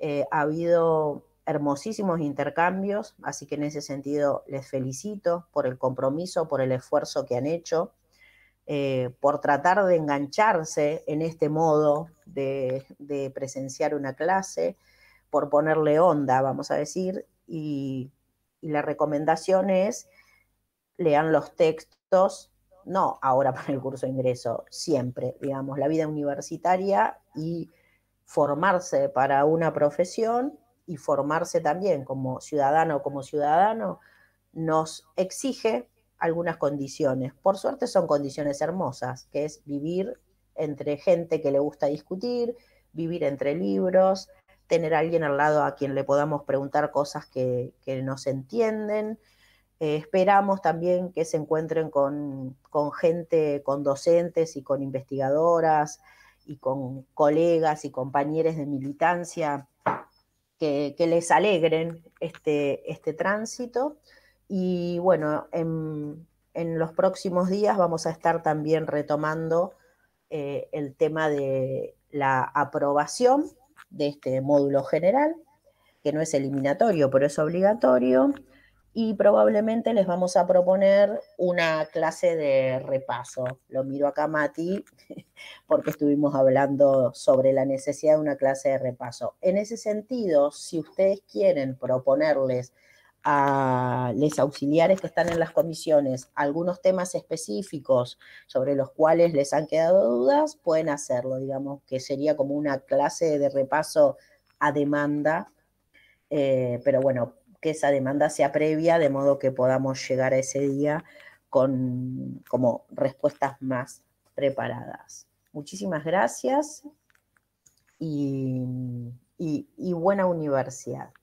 eh, ha habido hermosísimos intercambios, así que en ese sentido les felicito por el compromiso, por el esfuerzo que han hecho. Eh, por tratar de engancharse en este modo de, presenciar una clase, por ponerle onda, vamos a decir, y, y la recomendación es lean los textos, no ahora para el curso de ingreso, siempre, digamos, la vida universitaria y formarse para una profesión y formarse también como ciudadano o como ciudadano nos exige algunas condiciones. Por suerte son condiciones hermosas, que es vivir entre gente que le gusta discutir, vivir entre libros, tener a alguien al lado a quien le podamos preguntar cosas que, que no se entienden. Eh, esperamos también que se encuentren con, gente, con docentes y con investigadoras y con colegas y compañeros de militancia que, les alegren este, este tránsito. Y bueno, en, los próximos días vamos a estar también retomando eh, el tema de la aprobación de este módulo general, que no es eliminatorio, pero es obligatorio, y probablemente les vamos a proponer una clase de repaso. Lo miro acá, Mati, porque estuvimos hablando sobre la necesidad de una clase de repaso. En ese sentido, si ustedes quieren proponerles a los auxiliares que están en las comisiones algunos temas específicos sobre los cuales les han quedado dudas, pueden hacerlo, digamos, que sería como una clase de repaso a demanda, eh, pero bueno, que esa demanda sea previa, de modo que podamos llegar a ese día con como respuestas más preparadas. Muchísimas gracias y buena universidad.